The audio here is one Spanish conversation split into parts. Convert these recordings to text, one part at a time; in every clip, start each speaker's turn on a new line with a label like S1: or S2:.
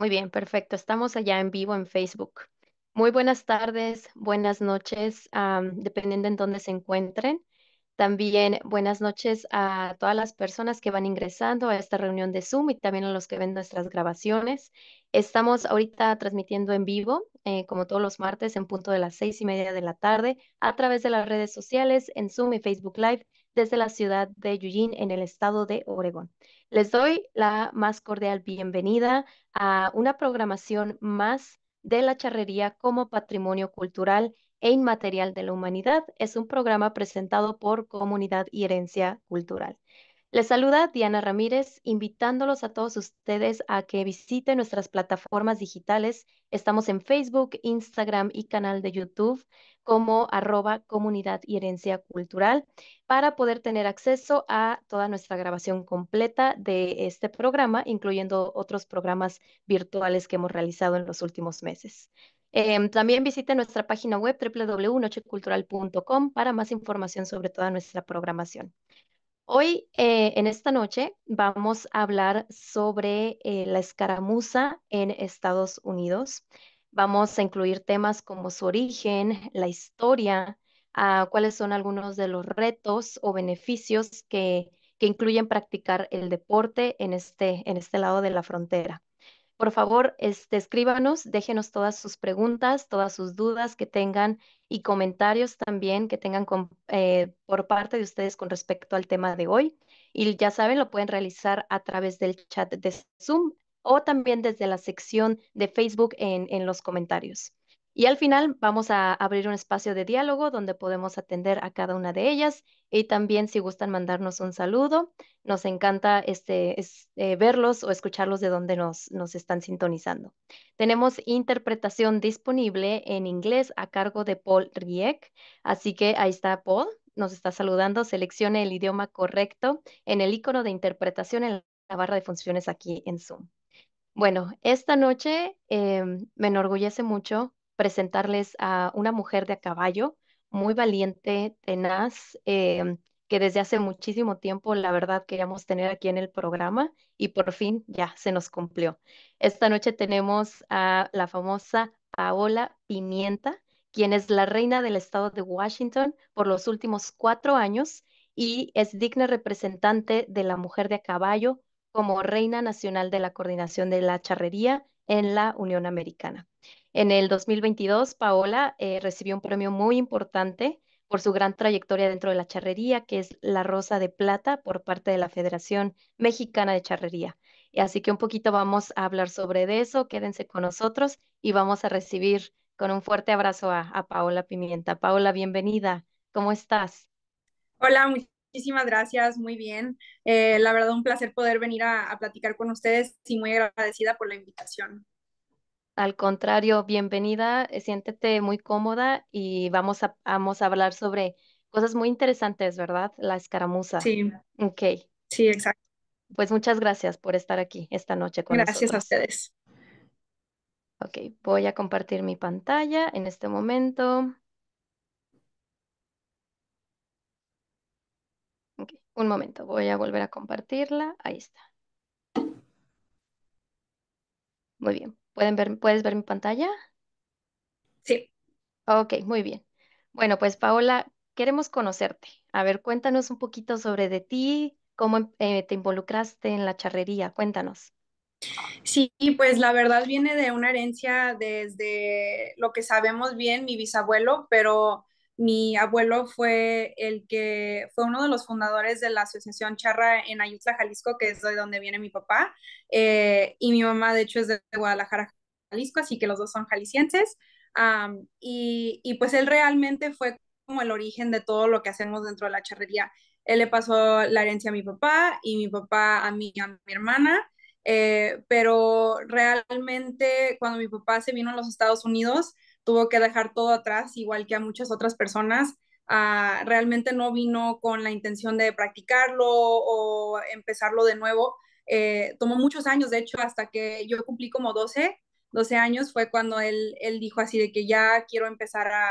S1: Muy bien, perfecto. Estamos allá en vivo en Facebook. Muy buenas tardes, buenas noches, dependiendo en dónde se encuentren. También buenas noches a todas las personas que van ingresando a esta reunión de Zoom y también a los que ven nuestras grabaciones. Estamos ahorita transmitiendo en vivo, eh, como todos los martes, en punto de las seis y media de la tarde, a través de las redes sociales, en Zoom y Facebook Live, desde la ciudad de Eugene, en el estado de Oregón. Les doy la más cordial bienvenida a una programación más de la charrería como patrimonio cultural e inmaterial de la humanidad. Es un programa presentado por Comunidad y Herencia Cultural. Les saluda Diana Ramírez, invitándolos a todos ustedes a que visiten nuestras plataformas digitales. Estamos en Facebook, Instagram y canal de YouTube como arroba comunidad y herencia cultural para poder tener acceso a toda nuestra grabación completa de este programa, incluyendo otros programas virtuales que hemos realizado en los últimos meses. Em, también visite nuestra página web www.nochecultural.com para más información sobre toda nuestra programación. Hoy, eh, en esta noche, vamos a hablar sobre eh, la escaramuza en Estados Unidos. Vamos a incluir temas como su origen, la historia, ah, cuáles son algunos de los retos o beneficios que, incluyen practicar el deporte en este, este lado de la frontera. Por favor, este, escríbanos, déjenos todas sus preguntas, todas sus dudas que tengan y comentarios también que tengan eh, por parte de ustedes con respecto al tema de hoy. Y ya saben, lo pueden realizar a través del chat de Zoom o también desde la sección de Facebook en los comentarios. Y al final vamos a abrir un espacio de diálogo donde podemos atender a cada una de ellas y también si gustan mandarnos un saludo, nos encanta este, eh, verlos o escucharlos de donde nos, están sintonizando. Tenemos interpretación disponible en inglés a cargo de Paul Rieck, así que ahí está Paul, nos está saludando, seleccione el idioma correcto en el icono de interpretación en la barra de funciones aquí en Zoom. Bueno, esta noche em, me enorgullece mucho presentarles a una mujer de a caballo, muy valiente, tenaz, em, que desde hace muchísimo tiempo, la verdad, queríamos tener aquí en el programa y por fin ya se nos cumplió. Esta noche tenemos a la famosa Paola Pimienta, quien es la reina del estado de Washington por los últimos cuatro años y es digna representante de la mujer de a caballo como reina nacional de la coordinación de la charrería en la Unión Americana. En el 2022, Paola eh, recibió un premio muy importante por su gran trayectoria dentro de la charrería, que es la Rosa de Plata por parte de la Federación Mexicana de Charrería. Así que un poquito vamos a hablar sobre eso, quédense con nosotros y vamos a recibir con un fuerte abrazo a, Paola Pimienta. Paola, bienvenida, ¿cómo estás?
S2: Hola, muchísimas gracias, muy bien. Eh, la verdad, un placer poder venir a, a platicar con ustedes y muy agradecida por la invitación.
S1: Al contrario, bienvenida, eh, siéntete muy cómoda y vamos a, vamos a hablar sobre cosas muy interesantes, ¿verdad? La escaramuza. Sí. Ok. Sí, exacto. Pues muchas gracias por estar aquí esta noche con gracias nosotros. Gracias a ustedes. Ok, voy a compartir mi pantalla en este momento. un momento, voy a volver a compartirla. Ahí está. Muy bien ver, puedes ver mi pantalla? Sí. Ok, muy bien. Bueno, pues Paola, queremos conocerte. A ver, cuéntanos un poquito sobre de ti, cómo em, eh, te involucraste en la charrería. Cuéntanos.
S2: Sí, pues la verdad viene de una herencia desde lo que sabemos bien, mi bisabuelo, pero mi abuelo fue el que fue uno de los fundadores de la Asociación Charra en Ayutla, Jalisco, que es de donde viene mi papá. Eh, y mi mamá, de hecho, es de Guadalajara, Jalisco, así que los dos son jaliscienses. y, pues él realmente fue como el origen de todo lo que hacemos dentro de la charrería. Él le pasó la herencia a mi papá y mi papá a mí, a mi hermana. Eh, pero realmente cuando mi papá se vino a los Estados Unidos, tuvo que dejar todo atrás, igual que a muchas otras personas. Ah, realmente no vino con la intención de practicarlo o empezarlo de nuevo. Eh, tomó muchos años, de hecho, hasta que yo cumplí como 12, 12 años fue cuando él, dijo así de que ya quiero empezar a,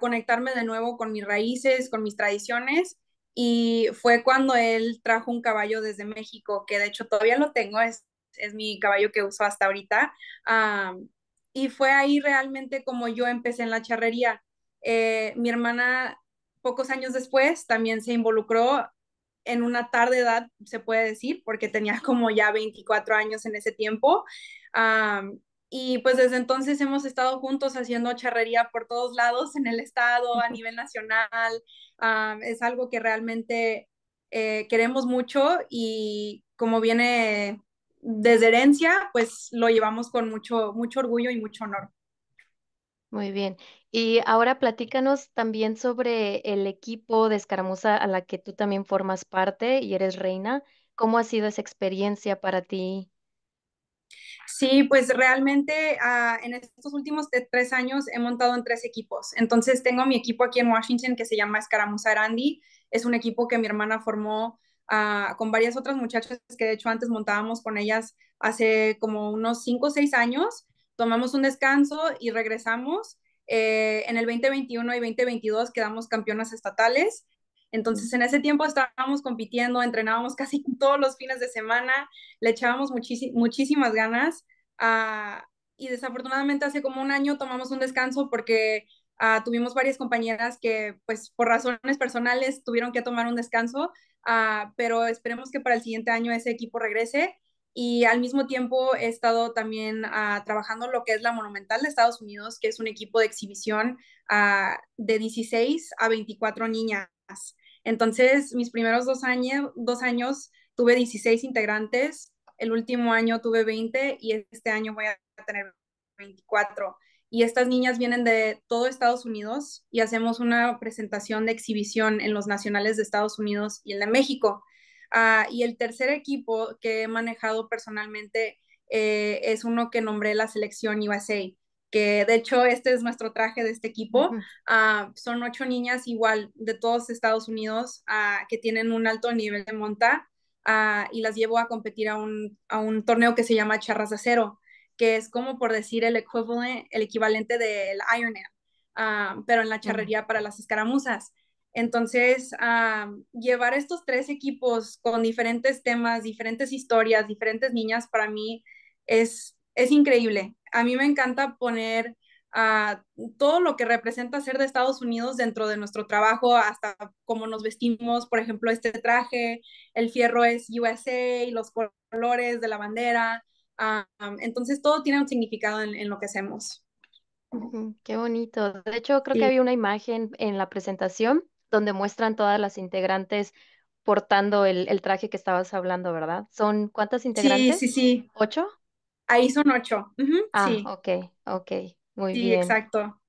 S2: conectarme de nuevo con mis raíces, con mis tradiciones y fue cuando él trajo un caballo desde México, que de hecho todavía lo tengo, es, es mi caballo que uso hasta ahorita, y fue ahí realmente como yo empecé en la charrería. Eh, mi hermana, pocos años después, también se involucró en una tarde edad, se puede decir, porque tenía como ya 24 años en ese tiempo. y pues desde entonces hemos estado juntos haciendo charrería por todos lados, en el estado, a nivel nacional. es algo que realmente eh, queremos mucho y como viene desde herencia, pues lo llevamos con mucho, mucho orgullo y mucho honor.
S1: Muy bien. Y ahora platícanos también sobre el equipo de Escaramuza a la que tú también formas parte y eres reina. ¿Cómo ha sido esa experiencia para ti?
S2: Sí, pues realmente ah, en estos últimos eh, tres años he montado en tres equipos. Entonces tengo mi equipo aquí en Washington que se llama Escaramuza Randy. Es un equipo que mi hermana formó con varias otras muchachas que de hecho antes montábamos con ellas hace como unos 5 o 6 años, tomamos un descanso y regresamos. Eh, en el 2021 y 2022 quedamos campeonas estatales. Entonces, en ese tiempo estábamos compitiendo, entrenábamos casi todos los fines de semana, le echábamos muchísimas ganas. Ah, y desafortunadamente hace como un año tomamos un descanso porque ah, tuvimos varias compañeras que, pues, por razones personales tuvieron que tomar un descanso Ah, pero esperemos que para el siguiente año ese equipo regrese. Y al mismo tiempo he estado también ah, trabajando lo que es la Monumental de Estados Unidos, que es un equipo de exhibición ah, de 16 a 24 niñas. Entonces, mis primeros dos, años dos años tuve 16 integrantes, el último año tuve 20 y este año voy a tener 24 y estas niñas vienen de todo Estados Unidos y hacemos una presentación de exhibición en los nacionales de Estados Unidos y en de México. Ah, y el tercer equipo que he manejado personalmente eh, es uno que nombré la selección USA, que de hecho este es nuestro traje de este equipo. Ah, son ocho niñas igual de todos Estados Unidos ah, que tienen un alto nivel de monta y las llevo a competir a un, torneo que se llama Charras de Acero que es como por decir el, equivalente del Iron Man, ah, pero en la charrería para las escaramuzas. Entonces, ah, llevar estos tres equipos con diferentes temas, diferentes historias, diferentes niñas, para mí es, increíble. A mí me encanta poner ah, todo lo que representa ser de Estados Unidos dentro de nuestro trabajo, hasta cómo nos vestimos, por ejemplo, este traje, el fierro es USA, los colores de la bandera, Ah, entonces todo tiene un significado en, lo que hacemos.
S1: Qué bonito. De hecho, creo que había una imagen en la presentación donde muestran todas las integrantes portando el, traje que estabas hablando, ¿verdad? ¿Son cuántas integrantes? Sí, sí, sí. ¿Ocho?
S2: Ahí son ocho. ah,
S1: ok, ok. Muy bien.
S2: exacto.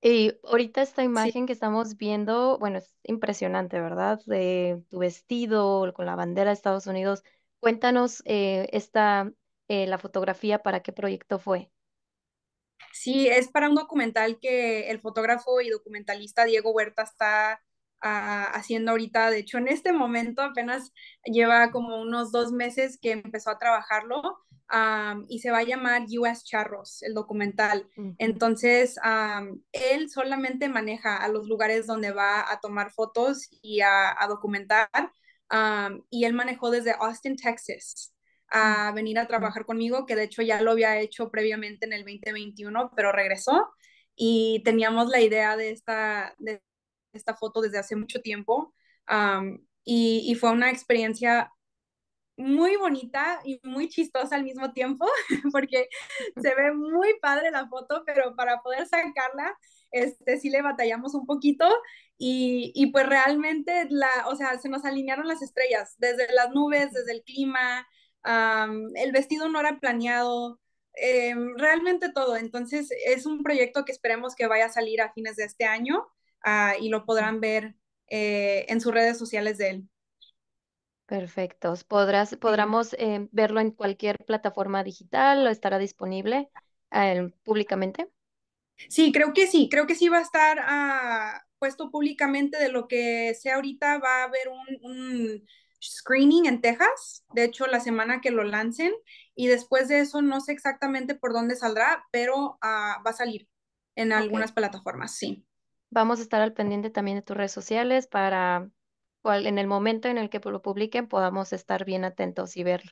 S1: Y ahorita esta imagen que estamos viendo, bueno, es impresionante, ¿verdad? De tu vestido con la bandera de Estados Unidos. Cuéntanos eh, esta, eh, la fotografía, ¿para qué proyecto fue?
S2: Sí, es para un documental que el fotógrafo y documentalista Diego Huerta está ah, haciendo ahorita. De hecho, en este momento apenas lleva como unos dos meses que empezó a trabajarlo ah, y se va a llamar US Charros, el documental. Entonces, ah, él solamente maneja a los lugares donde va a tomar fotos y a, documentar. y él manejó desde Austin, Texas a venir a trabajar conmigo, que de hecho ya lo había hecho previamente en el 2021, pero regresó y teníamos la idea de esta, de esta foto desde hace mucho tiempo y, fue una experiencia muy bonita y muy chistosa al mismo tiempo, porque se ve muy padre la foto, pero para poder sacarla, este, sí le batallamos un poquito y, y pues realmente, la, o sea, se nos alinearon las estrellas, desde las nubes, desde el clima, el vestido no era planeado, em, realmente todo. Entonces es un proyecto que esperemos que vaya a salir a fines de este año ah, y lo podrán ver eh, en sus redes sociales de él.
S1: Perfectos. ¿Podrás, ¿Podremos eh, verlo en cualquier plataforma digital o estará disponible eh, públicamente?
S2: Sí, creo que sí, creo que sí va a estar ah, puesto públicamente de lo que sea ahorita, va a haber un screening en Texas, de hecho la semana que lo lancen, y después de eso no sé exactamente por dónde saldrá, pero ah, va a salir en algunas plataformas, sí.
S1: Vamos a estar al pendiente también de tus redes sociales para en el momento en el que lo publiquen podamos estar bien atentos y ver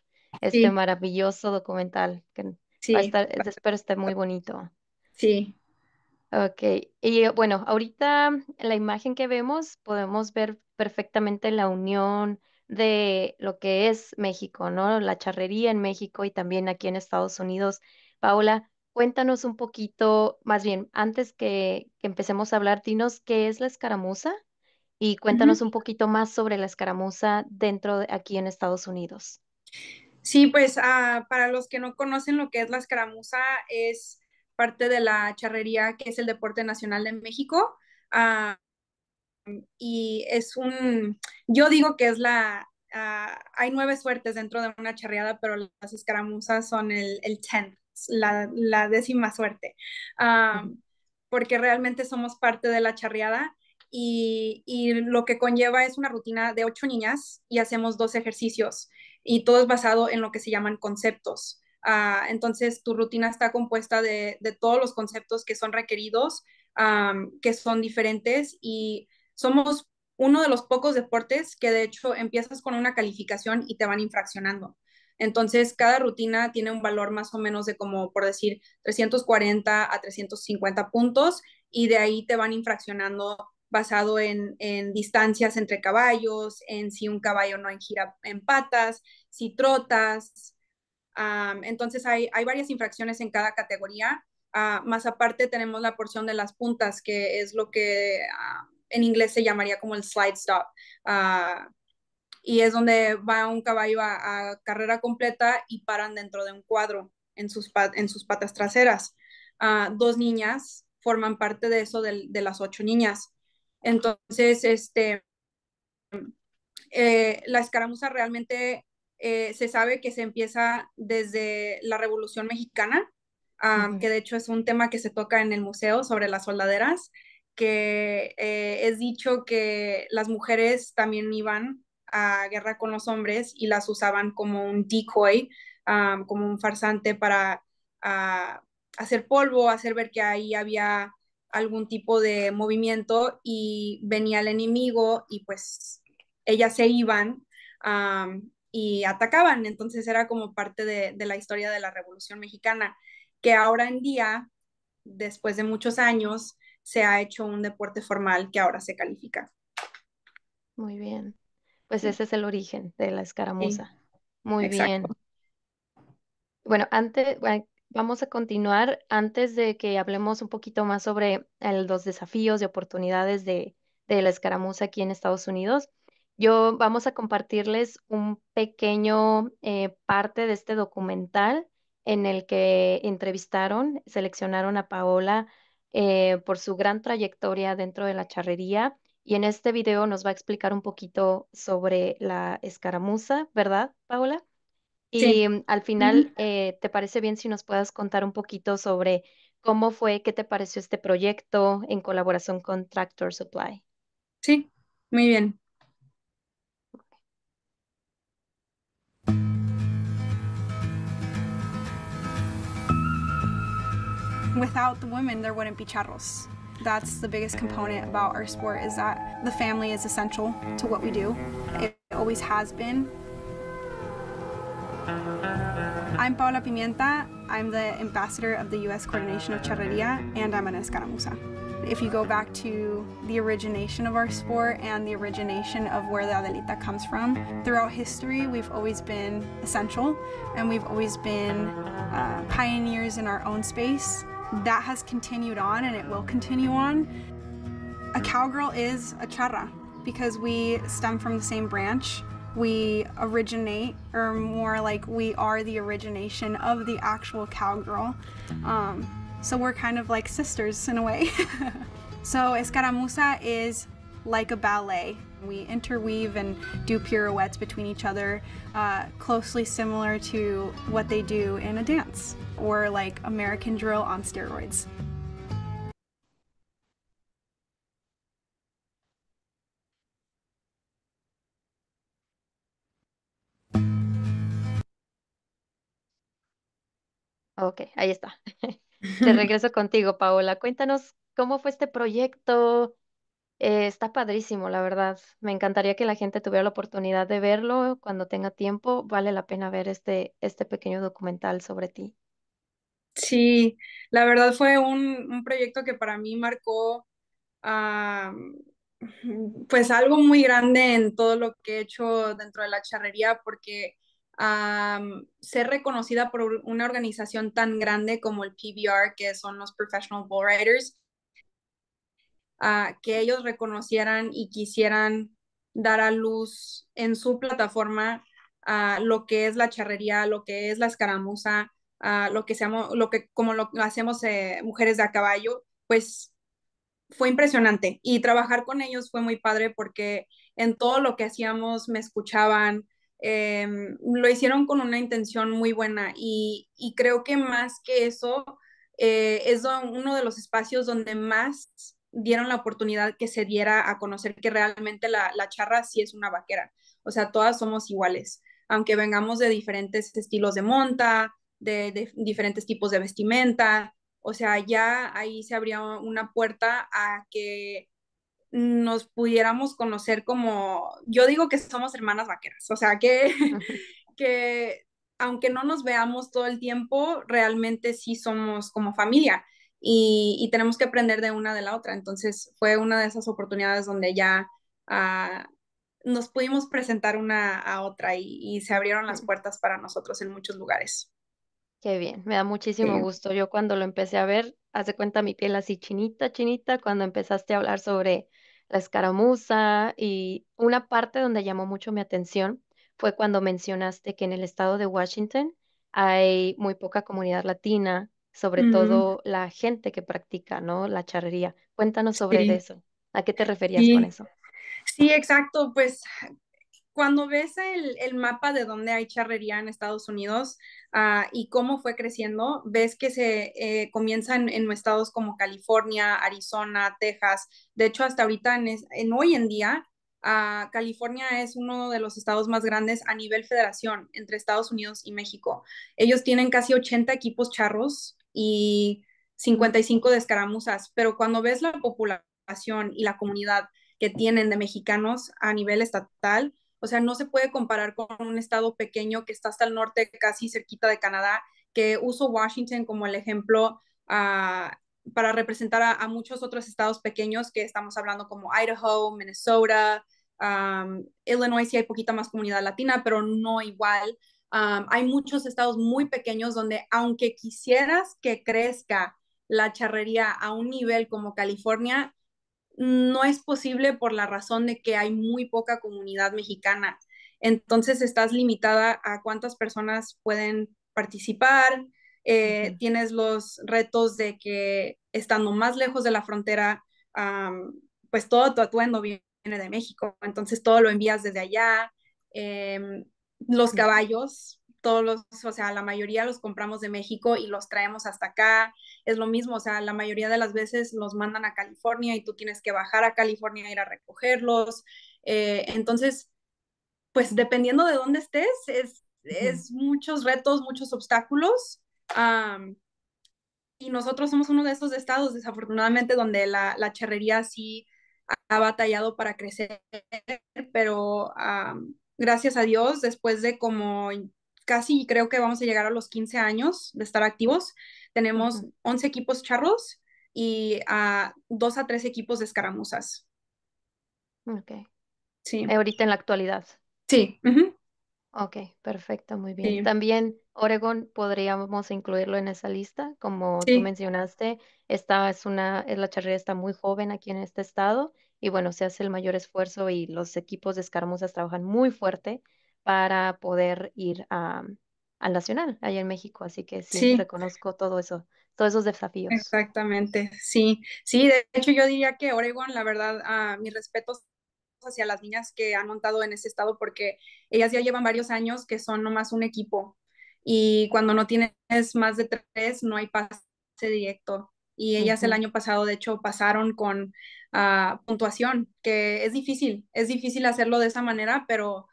S1: este maravilloso documental que sí. espero esté muy bonito. Sí. Ok, y bueno, ahorita la imagen que vemos podemos ver perfectamente la unión de lo que es México, ¿no? La charrería en México y también aquí en Estados Unidos. Paola, cuéntanos un poquito, más bien, antes que, empecemos a hablar, dinos qué es la escaramuza y cuéntanos un poquito más sobre la escaramuza dentro de aquí en Estados Unidos.
S2: Sí, pues ah, para los que no conocen lo que es la escaramuza, es parte de la charrería, que es el deporte nacional de México. Ah, y es un, yo digo que es la, ah, hay nueve suertes dentro de una charreada, pero las escaramuzas son el, el la, la, décima suerte, ah, porque realmente somos parte de la charreada. Y, y, lo que conlleva es una rutina de ocho niñas y hacemos dos ejercicios y todo es basado en lo que se llaman conceptos. Ah, entonces, tu rutina está compuesta de, de, todos los conceptos que son requeridos, que son diferentes y somos uno de los pocos deportes que de hecho empiezas con una calificación y te van infraccionando. Entonces, cada rutina tiene un valor más o menos de como, por decir, 340 a 350 puntos y de ahí te van infraccionando basado en, en, distancias entre caballos, en si un caballo no en gira en patas, si trotas. entonces, hay, hay, varias infracciones en cada categoría. Ah, más aparte, tenemos la porción de las puntas, que es lo que ah, en inglés se llamaría como el slide stop. Ah, y es donde va un caballo a, carrera completa y paran dentro de un cuadro en sus, en sus patas traseras. Ah, dos niñas forman parte de eso, de, las ocho niñas. Entonces, este, eh, la escaramuza realmente eh, se sabe que se empieza desde la Revolución Mexicana, ah, que de hecho es un tema que se toca en el museo sobre las soldaderas que eh, es dicho que las mujeres también iban a guerra con los hombres y las usaban como un decoy, ah, como un farsante para ah, hacer polvo, hacer ver que ahí había algún tipo de movimiento y venía el enemigo y pues ellas se iban ah, y atacaban. Entonces era como parte de, la historia de la Revolución Mexicana, que ahora en día, después de muchos años, se ha hecho un deporte formal que ahora se califica. Muy bien. Pues ese
S1: es el origen de la escaramuza. Muy bien. Bueno, antes, vamos a continuar. Antes de que hablemos un poquito más sobre los desafíos y oportunidades de, la escaramuza aquí en Estados Unidos, yo vamos a compartirles un pequeño eh, parte de este documental en el que entrevistaron, seleccionaron a Paola eh, por su gran trayectoria dentro de la charrería y en este video nos va a explicar un poquito sobre la escaramuza, ¿verdad, Paola? Y mm, al final, eh, ¿te parece bien si nos puedas contar un poquito sobre cómo fue, qué te pareció este proyecto en colaboración con Tractor Supply?
S2: Sí, muy bien.
S3: without the women, there wouldn't be charros. That's the biggest component about our sport is that the family is essential to what we do. It always has been. I'm Paula Pimienta. I'm the ambassador of the U.S. coordination of charrería, and I'm an escaramuza. If you go back to the origination of our sport and the origination of where the Adelita comes from, throughout history, we've always been essential and we've always been uh, pioneers in our own space that has continued on and it will continue on. A cowgirl is a charra because we stem from the same branch. We originate, or more like we are the origination of the actual cowgirl. Um, so we're kind of like sisters in a way. so Escaramuza is like a ballet. We interweave and do pirouettes between each other, uh, closely similar to what they do in a dance. or like American drill on steroids.
S1: Ok, ahí está. Te regreso contigo, Paola. Cuéntanos cómo fue este proyecto. Eh, está padrísimo, la verdad. Me encantaría que la gente tuviera la oportunidad de verlo cuando tenga tiempo. Vale la pena ver este, este pequeño documental sobre ti.
S2: Sí, la verdad fue un, proyecto que para mí marcó ah, pues algo muy grande en todo lo que he hecho dentro de la charrería porque ah, ser reconocida por una organización tan grande como el PBR, que son los Professional Bull Riders, ah, que ellos reconocieran y quisieran dar a luz en su plataforma lo que es la charrería, lo que es la escaramuza, lo que lo que, como lo hacemos eh, mujeres de a caballo, pues fue impresionante. Y trabajar con ellos fue muy padre porque en todo lo que hacíamos me escuchaban, em, lo hicieron con una intención muy buena y, creo que más que eso eh, es uno de los espacios donde más dieron la oportunidad que se diera a conocer que realmente la, la, charra sí es una vaquera. O sea, todas somos iguales, aunque vengamos de diferentes estilos de monta, de, diferentes tipos de vestimenta, o sea, ya ahí se abría una puerta a que nos pudiéramos conocer como, yo digo que somos hermanas vaqueras, o sea, que, que aunque no nos veamos todo el tiempo, realmente sí somos como familia y, tenemos que aprender de una de la otra. Entonces fue una de esas oportunidades donde ya ah, nos pudimos presentar una a otra y se abrieron las puertas para nosotros en muchos lugares. Qué
S1: bien, me da muchísimo gusto. Yo cuando lo empecé a ver, hace cuenta mi piel así chinita, chinita, cuando empezaste a hablar sobre la escaramuza y una parte donde llamó mucho mi atención fue cuando mencionaste que en el estado de Washington hay muy poca comunidad latina, sobre todo la gente que practica, ¿no? La charrería. Cuéntanos sobre eso. ¿A qué te referías con eso?
S2: sí, exacto, pues cuando ves el, mapa de dónde hay charrería en Estados Unidos ah, y cómo fue creciendo, ves que se eh, comienzan en, estados como California, Arizona, Texas. De hecho, hasta ahorita, en, hoy en día, ah, California es uno de los estados más grandes a nivel federación entre Estados Unidos y México. Ellos tienen casi 80 equipos charros y 55 de escaramuzas, pero cuando ves la población y la comunidad que tienen de mexicanos a nivel estatal, o sea, no se puede comparar con un estado pequeño que está hasta el norte, casi cerquita de Canadá, que uso Washington como el ejemplo ah, para representar a, muchos otros estados pequeños que estamos hablando como Idaho, Minnesota, Illinois, si hay poquita más comunidad latina, pero no igual. hay muchos estados muy pequeños donde aunque quisieras que crezca la charrería a un nivel como California, no es posible por la razón de que hay muy poca comunidad mexicana. Entonces estás limitada a cuántas personas pueden participar, eh, tienes los retos de que estando más lejos de la frontera, pues todo tu atuendo viene de México, entonces todo lo envías desde allá, em, los caballos, todos los, o sea, la mayoría los compramos de México y los traemos hasta acá. Es lo mismo, o sea, la mayoría de las veces los mandan a California y tú tienes que bajar a California a ir a recogerlos. Eh, entonces, pues dependiendo de dónde estés, es, es muchos retos, muchos obstáculos. y nosotros somos uno de esos estados, desafortunadamente, donde la, la charrería sí ha batallado para crecer, pero gracias a Dios, después de como casi creo que vamos a llegar a los 15 años de estar activos. Tenemos 11 equipos charros y ah, a dos 2 a 3 equipos de escaramuzas.
S1: Ok. Sí. Ahorita en la actualidad. Sí. Ok, perfecto, muy bien. También Oregon podríamos incluirlo en esa lista, como tú mencionaste, esta es una, es la charrería está muy joven aquí en este estado y bueno, se hace el mayor esfuerzo y los equipos de escaramuzas trabajan muy fuerte para poder ir al nacional allá en México. Así que sí, reconozco todo eso, todos esos desafíos.
S2: Exactamente, sí, sí, de hecho yo diría que Oregon, la verdad, a ah, mis respetos hacia las niñas que han montado en ese estado porque ellas ya llevan varios años que son nomás un equipo y cuando no tienes más de tres no hay pase directo y ellas el año pasado de hecho pasaron con ah, puntuación que es difícil es difícil hacerlo de esa manera pero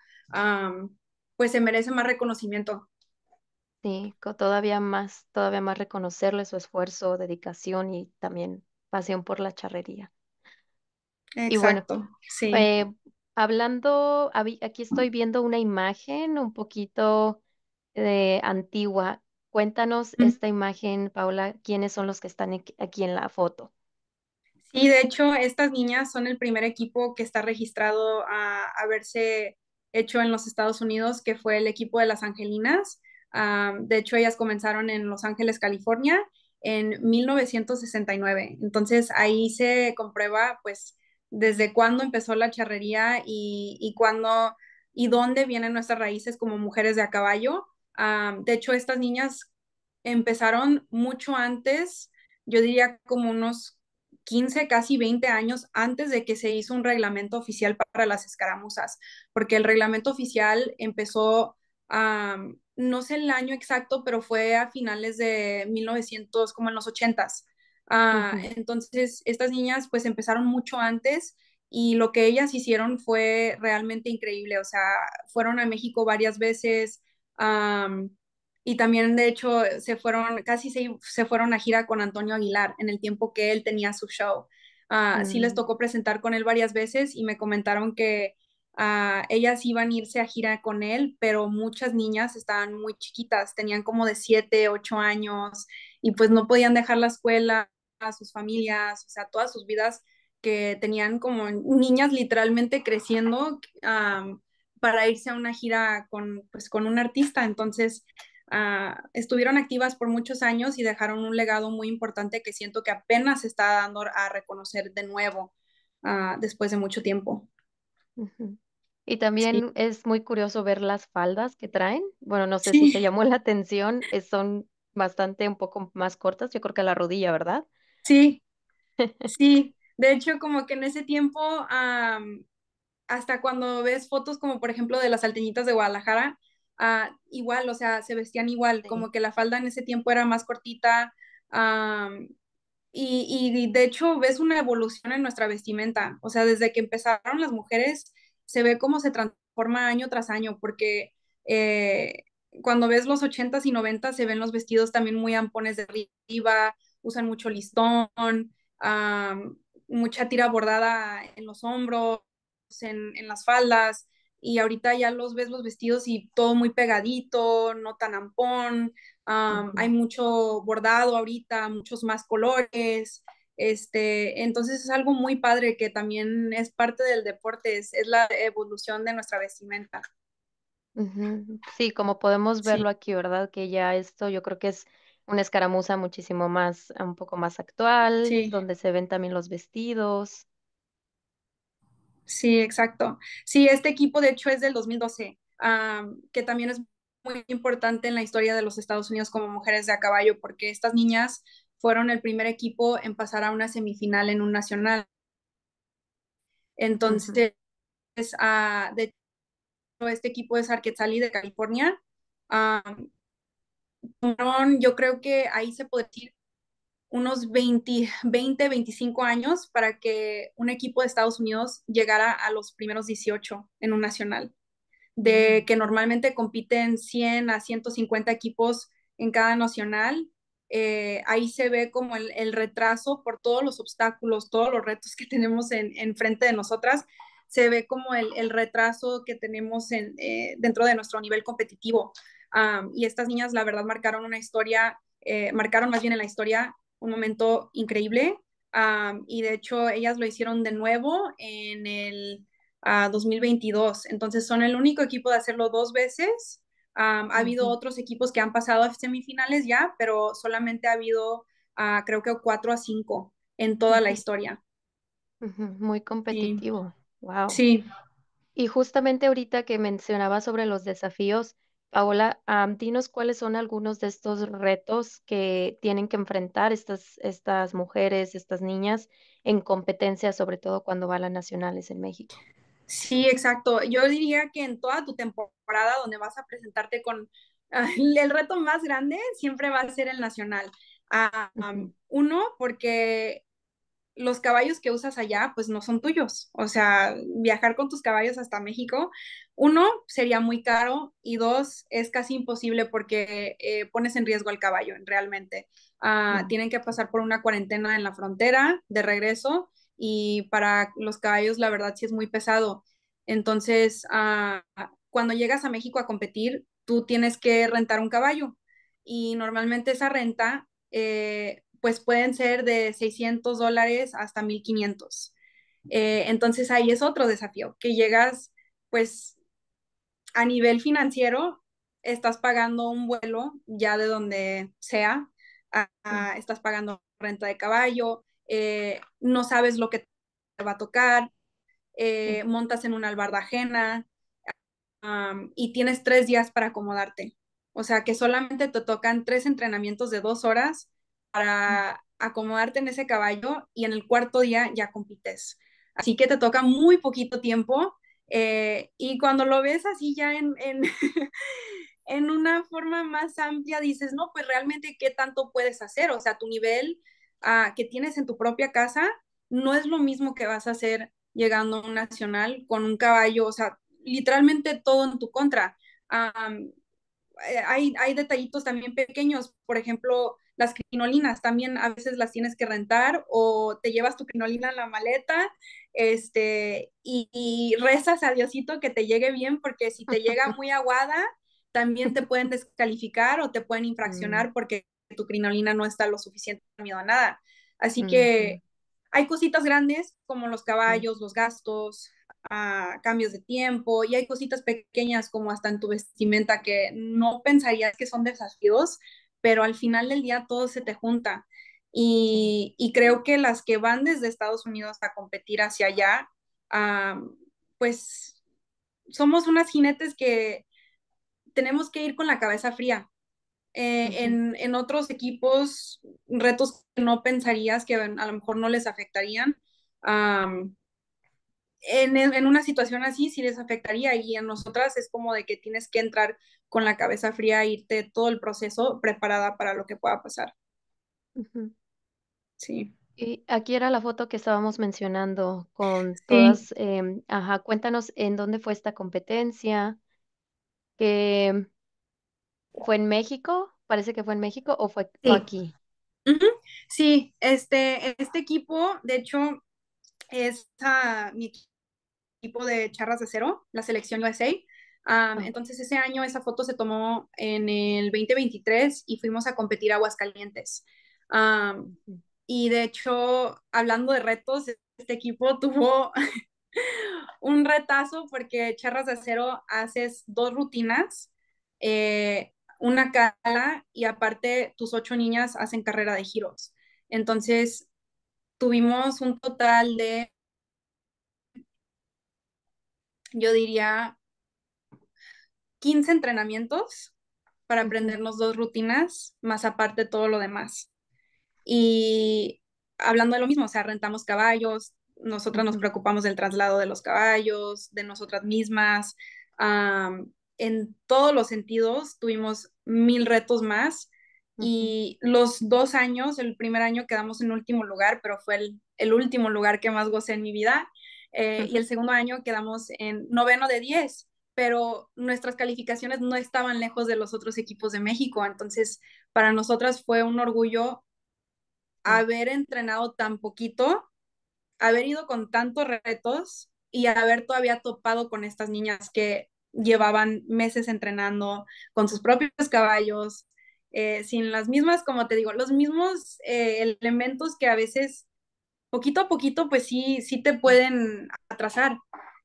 S2: pues se merece más reconocimiento.
S1: Sí, todavía más, todavía más reconocerle su esfuerzo, dedicación y también pasión por la charrería. Exacto, y bueno, sí. Eh, hablando, aquí estoy viendo una imagen un poquito de eh, antigua. Cuéntanos esta imagen, Paula, quiénes son los que están aquí en la foto.
S3: Sí, de
S2: hecho, estas niñas son el primer equipo que está registrado a, a verse hecho en los Estados Unidos, que fue el equipo de las Angelinas. Ah, de hecho, ellas comenzaron en Los Ángeles, California, en 1969. Entonces, ahí se comprueba, pues, desde cuándo empezó la charrería y, cuándo y dónde vienen nuestras raíces como mujeres de a caballo. Ah, de hecho, estas niñas empezaron mucho antes, yo diría como unos 15, casi 20 años antes de que se hizo un reglamento oficial para las escaramuzas, porque el reglamento oficial empezó no sé el año exacto, pero fue a finales de 1900, como en los 80 ah, Entonces, estas niñas pues empezaron mucho antes y lo que ellas hicieron fue realmente increíble, o sea, fueron a México varias veces y también de hecho se fueron, casi se, fueron a gira con Antonio Aguilar en el tiempo que él tenía su show. Ah, sí les mm. tocó presentar con él varias veces y me comentaron que ah, ellas iban a irse a gira con él, pero muchas niñas estaban muy chiquitas, tenían como de 7, 8 años y pues no podían dejar la escuela, a sus familias, o sea, todas sus vidas que tenían como niñas literalmente creciendo ah, para irse a una gira con, pues, con un artista. Entonces, Ah, estuvieron activas por muchos años y dejaron un legado muy importante que siento que apenas se está dando a reconocer de nuevo ah, después de
S1: mucho tiempo. Y también es muy curioso ver las faldas que traen. Bueno, no sé si te llamó la atención, son bastante un poco más cortas, yo creo que a la rodilla, ¿verdad? Sí, sí.
S2: De hecho, como que en ese tiempo hasta cuando ves fotos como por ejemplo de las salteñitas de Guadalajara, Ah, igual, o sea, se vestían igual, como que la falda en ese tiempo era más cortita. y, de hecho ves una evolución en nuestra vestimenta, o sea, desde que empezaron las mujeres se ve cómo se transforma año tras año, porque eh, cuando ves los 80 y 90 se ven los vestidos también muy ampones de arriba, usan mucho listón, mucha tira bordada en los hombros, en las faldas, y ahorita ya los ves los vestidos y todo muy pegadito, no tan ampón, hay mucho bordado ahorita, muchos más colores, este, entonces es algo muy padre que también es parte del deporte, es, la evolución de nuestra vestimenta.
S1: Sí, como podemos verlo aquí, ¿verdad? Que ya esto yo creo que es una escaramuza muchísimo más, un poco más actual, donde se ven también los vestidos.
S2: Sí, exacto. Sí, este equipo de hecho es del 2012, que también es muy importante en la historia de los Estados Unidos como mujeres de a caballo, porque estas niñas fueron el primer equipo en pasar a una semifinal en un nacional. Entonces, ah, de este equipo es Arquetzali de California. yo creo que ahí se puede decir unos 20, 20, 25 años para que un equipo de Estados Unidos llegara a los primeros 18 en un nacional, de mm. que normalmente compiten 100 a 150 equipos en cada nacional. Eh, ahí se ve como el, retraso por todos los obstáculos, todos los retos que tenemos en, frente de nosotras, se ve como el, retraso que tenemos en, eh, dentro de nuestro nivel competitivo. y estas niñas, la verdad, marcaron una historia eh, marcaron más bien en la historia un momento increíble y de hecho ellas lo hicieron de nuevo en el 2022. Ah, Entonces son el único equipo de hacerlo dos veces. ha habido otros equipos que han pasado a semifinales ya, pero solamente ha habido ah, creo que cuatro a cinco en toda la historia.
S1: Muy competitivo. Wow. Sí. Y justamente ahorita que mencionaba sobre los desafíos, Paola, dinos cuáles son algunos de estos retos que tienen que enfrentar estas, estas mujeres, estas niñas en competencia, sobre todo cuando van a las nacionales en México.
S2: Sí, exacto. Yo diría que en toda tu temporada donde vas a presentarte con el reto más grande, siempre va a ser el nacional. uno, porque los caballos que usas allá, pues no son tuyos. O sea, viajar con tus caballos hasta México, uno, sería muy caro y dos, es casi imposible porque eh, pones en riesgo al caballo realmente. Ah, mm. Tienen que pasar por una cuarentena en la frontera de regreso y para los caballos la verdad sí es muy pesado. Entonces, ah, cuando llegas a México a competir, tú tienes que rentar un caballo y normalmente esa renta... Eh, pues pueden ser de 600 dólares hasta 1500. Eh, entonces ahí es otro desafío, que llegas pues a nivel financiero, estás pagando un vuelo ya de donde sea, estás pagando renta de caballo, eh, no sabes lo que te va a tocar, eh, montas en una albarda ajena y tienes tres días para acomodarte. O sea que solamente te tocan tres entrenamientos de dos horas para acomodarte en ese caballo y en el cuarto día ya compites. Así que te toca muy poquito tiempo eh, y cuando lo ves así ya en, en, una forma más amplia, dices, no, pues realmente qué tanto puedes hacer. O sea, tu nivel ah, que tienes en tu propia casa no es lo mismo que vas a hacer llegando a un nacional con un caballo. O sea, literalmente todo en tu contra. Eh, hay, hay detallitos también pequeños. Por ejemplo, las crinolinas también a veces las tienes que rentar o te llevas tu crinolina en la maleta este, y, rezas a Diosito que te llegue bien porque si te llega muy aguada, también te pueden descalificar o te pueden infraccionar mm. porque tu crinolina no está lo suficiente miedo a nada. Así que hay cositas grandes como los caballos, los gastos, ah, cambios de tiempo y hay cositas pequeñas como hasta en tu vestimenta que no pensarías que son desafíos, pero al final del día todo se te junta. Y, creo que las que van desde Estados Unidos a competir hacia allá, pues somos unas jinetes que tenemos que ir con la cabeza fría. Eh, en, otros equipos, retos que no pensarías que a lo mejor no les afectarían, en, una situación así sí les afectaría y a nosotras es como de que tienes que entrar con la cabeza fría, e irte todo el proceso preparada para lo que pueda
S3: pasar. Sí.
S1: Y aquí era la foto que estábamos mencionando con todas. Em, ajá, cuéntanos en dónde fue esta competencia. que ¿Fue en México? Parece que fue en México o fue aquí.
S2: Sí, este, este equipo, de hecho, es mi equipo equipo de charras de Acero, la selección USA. entonces ese año esa foto se tomó en el 2023 y fuimos a competir a Aguascalientes. y de hecho, hablando de retos, este equipo tuvo un retazo porque charras de acero haces dos rutinas, eh, una cala y aparte tus ocho niñas hacen carrera de giros. Entonces tuvimos un total de yo diría 15 entrenamientos para aprendernos dos rutinas, más aparte todo lo demás. Y hablando de lo mismo, o sea, rentamos caballos, nosotras nos preocupamos del traslado de los caballos, de nosotras mismas. en todos los sentidos tuvimos mil retos más y los dos años, el primer año quedamos en último lugar, pero fue el, el último lugar que más gocé en mi vida. Eh, y el segundo año quedamos en noveno de 10, pero nuestras calificaciones no estaban lejos de los otros equipos de México, entonces para nosotras fue un orgullo haber entrenado tan poquito, haber ido con tantos retos y haber todavía topado con estas niñas que llevaban meses entrenando con sus propios caballos, eh, sin las mismas, como te digo, los mismos eh, elementos que a veces poquito a poquito, pues sí, sí te pueden atrasar.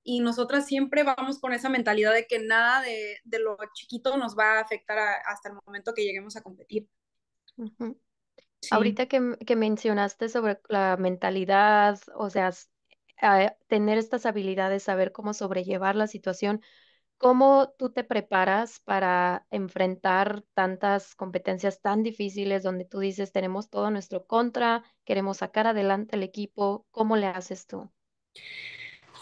S2: Y nosotras siempre vamos con esa mentalidad de que nada de, lo chiquito nos va a afectar hasta el momento que lleguemos a competir.
S1: Ahorita que, que, mencionaste sobre la mentalidad, o sea, eh, tener estas habilidades, saber cómo sobrellevar la situación, ¿Cómo tú te preparas para enfrentar tantas competencias tan difíciles donde tú dices, tenemos todo nuestro contra, queremos sacar adelante el equipo? ¿Cómo le haces
S2: tú?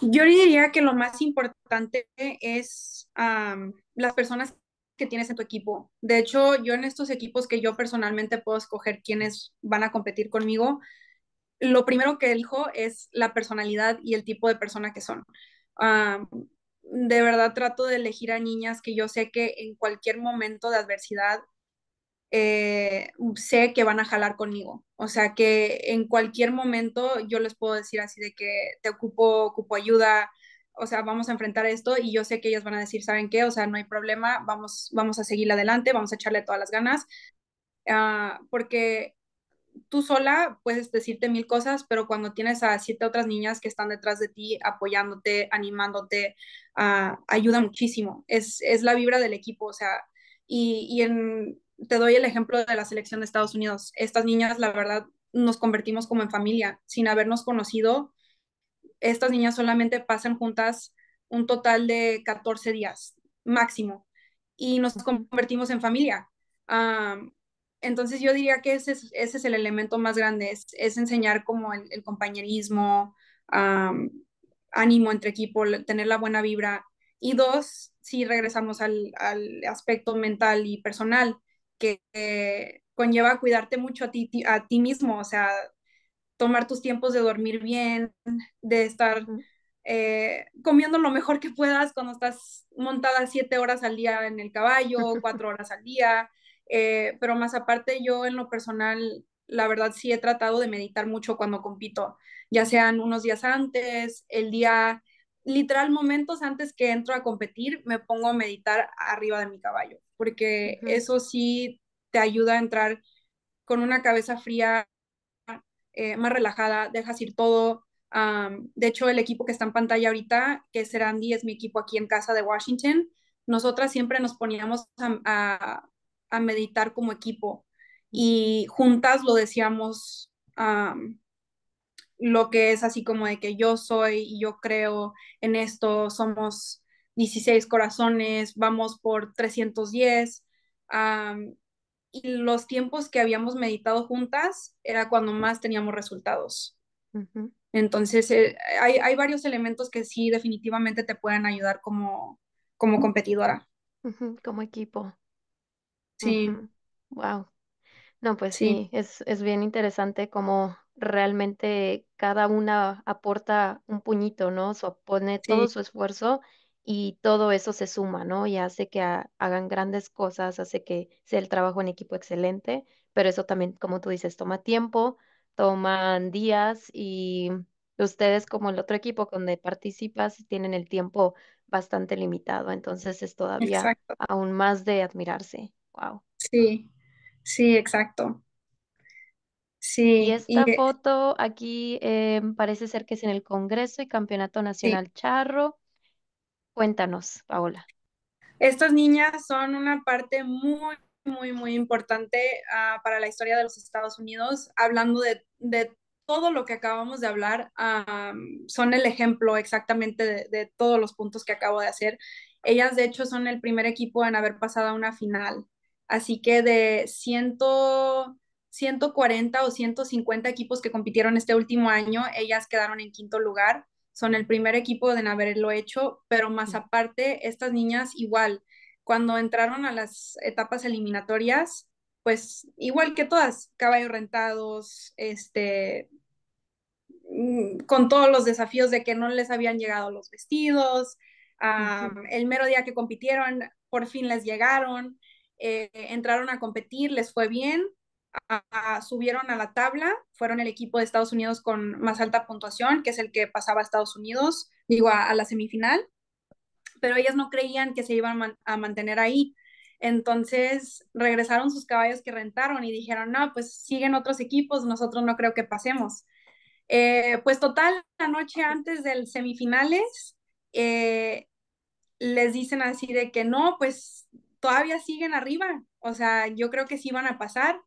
S2: Yo diría que lo más importante es las personas que tienes en tu equipo. De hecho, yo en estos equipos que yo personalmente puedo escoger quiénes van a competir conmigo, lo primero que elijo es la personalidad y el tipo de persona que son de verdad trato de elegir a niñas que yo sé que en cualquier momento de adversidad eh, sé que van a jalar conmigo. O sea, que en cualquier momento yo les puedo decir así de que te ocupo, ocupo ayuda, o sea, vamos a enfrentar esto y yo sé que ellas van a decir, ¿saben qué? O sea, no hay problema, vamos, vamos a seguir adelante, vamos a echarle todas las ganas, ah, porque tú sola puedes decirte mil cosas, pero cuando tienes a siete otras niñas que están detrás de ti apoyándote, animándote, ah, ayuda muchísimo. Es, es, la vibra del equipo, o sea, y, te doy el ejemplo de la selección de Estados Unidos. Estas niñas, la verdad, nos convertimos como en familia, sin habernos conocido. Estas niñas solamente pasan juntas un total de 14 días máximo y nos convertimos en familia. Ah, entonces yo diría que ese es, el elemento más grande, es, enseñar como el, compañerismo, ánimo entre equipo, tener la buena vibra. Y dos, si regresamos al, aspecto mental y personal, que conlleva cuidarte mucho a ti, a ti mismo, o sea, tomar tus tiempos de dormir bien, de estar eh, comiendo lo mejor que puedas cuando estás montada siete horas al día en el caballo, cuatro horas al día, eh, pero más aparte yo en lo personal, la verdad sí he tratado de meditar mucho cuando compito, ya sean unos días antes, el día, literal momentos antes que entro a competir, me pongo a meditar arriba de mi caballo, porque eso sí te ayuda a entrar con una cabeza fría, eh, más relajada, dejas ir todo. de hecho, el equipo que está en pantalla ahorita, que es Serandi, es mi equipo aquí en casa de Washington. Nosotras siempre nos poníamos a a meditar como equipo y juntas lo decíamos lo que es así como de que yo soy y yo creo en esto, somos 16 corazones, vamos por 310. y los tiempos que habíamos meditado juntas era cuando más teníamos resultados. Entonces, eh, hay, varios elementos que sí definitivamente te pueden ayudar como, como competidora.
S1: como equipo. Sí, wow. No, pues Sí, es, bien interesante cómo realmente cada una aporta un puñito, ¿no? So- pone todo su esfuerzo y todo eso se suma, ¿no? Y hace que hagan grandes cosas, hace que sea el trabajo en equipo excelente, pero eso también, como tú dices, toma tiempo, toman días y ustedes, como el otro equipo donde participas, tienen el tiempo bastante limitado, entonces es todavía aún más de admirarse. Wow. Sí, sí, exacto. Sí. Y esta foto aquí eh, parece ser que es en el Congreso y Campeonato Nacional Charro. Cuéntanos, Paola.
S2: Estas niñas son una parte muy, muy, muy importante ah, para la historia de los Estados Unidos, hablando de, todo lo que acabamos de hablar, son el ejemplo exactamente de todos los puntos que acabo de hacer. Ellas, de hecho, son el primer equipo en haber pasado a una final. Así que de 140 o 150 equipos que compitieron este último año, ellas quedaron en quinto lugar. Son el primer equipo en haberlo hecho, pero más aparte, estas niñas igual, cuando entraron a las etapas eliminatorias, pues igual que todas, caballos rentados, este, mm, con todos los desafíos de que no les habían llegado los vestidos, el mero día que compitieron, por fin les llegaron, eh, entraron a competir, les fue bien, ah, subieron a la tabla, fueron el equipo de Estados Unidos con más alta puntuación, que es el que pasaba a Estados Unidos, digo, a, la semifinal, pero ellas no creían que se iban a mantener ahí. Entonces regresaron sus caballos que rentaron y dijeron, no, pues siguen otros equipos, nosotros no creo que pasemos. Eh, pues total, la noche antes del semifinales, eh, les dicen así de que no, pues todavía siguen arriba. O sea, yo creo que sí van a pasar.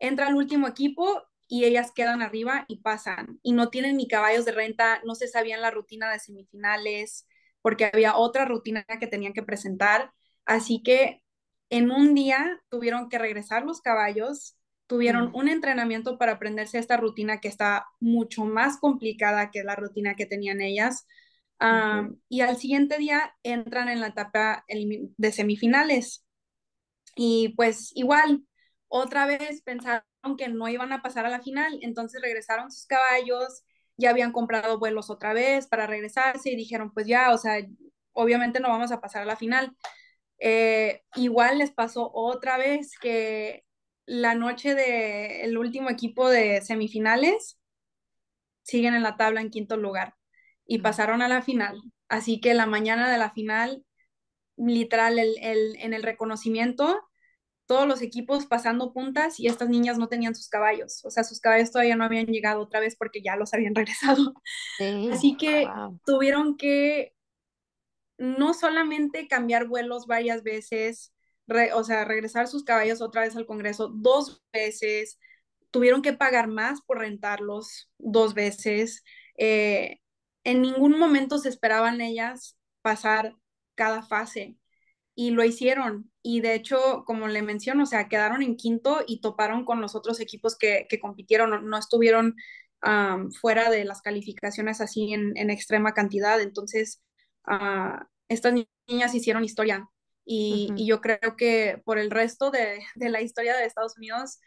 S2: Entra el último equipo y ellas quedan arriba y pasan. Y no tienen ni caballos de renta, no se sabían la rutina de semifinales, porque había otra rutina que tenían que presentar. Así que en un día tuvieron que regresar los caballos, tuvieron un entrenamiento para aprenderse esta rutina que está mucho más complicada que la rutina que tenían ellas y al siguiente día entran en la etapa de semifinales. Y pues igual, otra vez pensaron que no iban a pasar a la final, entonces regresaron sus caballos, ya habían comprado vuelos otra vez para regresarse y dijeron, pues ya, o sea, obviamente no vamos a pasar a la final. Eh, igual les pasó otra vez que la noche del el último equipo de semifinales siguen en la tabla en quinto lugar y pasaron a la final. Así que la mañana de la final, literal, el, en el reconocimiento, todos los equipos pasando puntas y estas niñas no tenían sus caballos. O sea, sus caballos todavía no habían llegado otra vez porque ya los habían regresado. Así que tuvieron que no solamente cambiar vuelos varias veces, o sea, regresar sus caballos otra vez al Congreso dos veces, tuvieron que pagar más por rentarlos dos veces. Eh, en ningún momento se esperaban ellas pasar cada fase y lo hicieron. Y de hecho, como le menciono, o sea, quedaron en quinto y toparon con los otros equipos que, compitieron, no, estuvieron fuera de las calificaciones así en, extrema cantidad. Entonces, ah, estas niñas hicieron historia. Y, yo creo que por el resto de, la historia de Estados Unidos,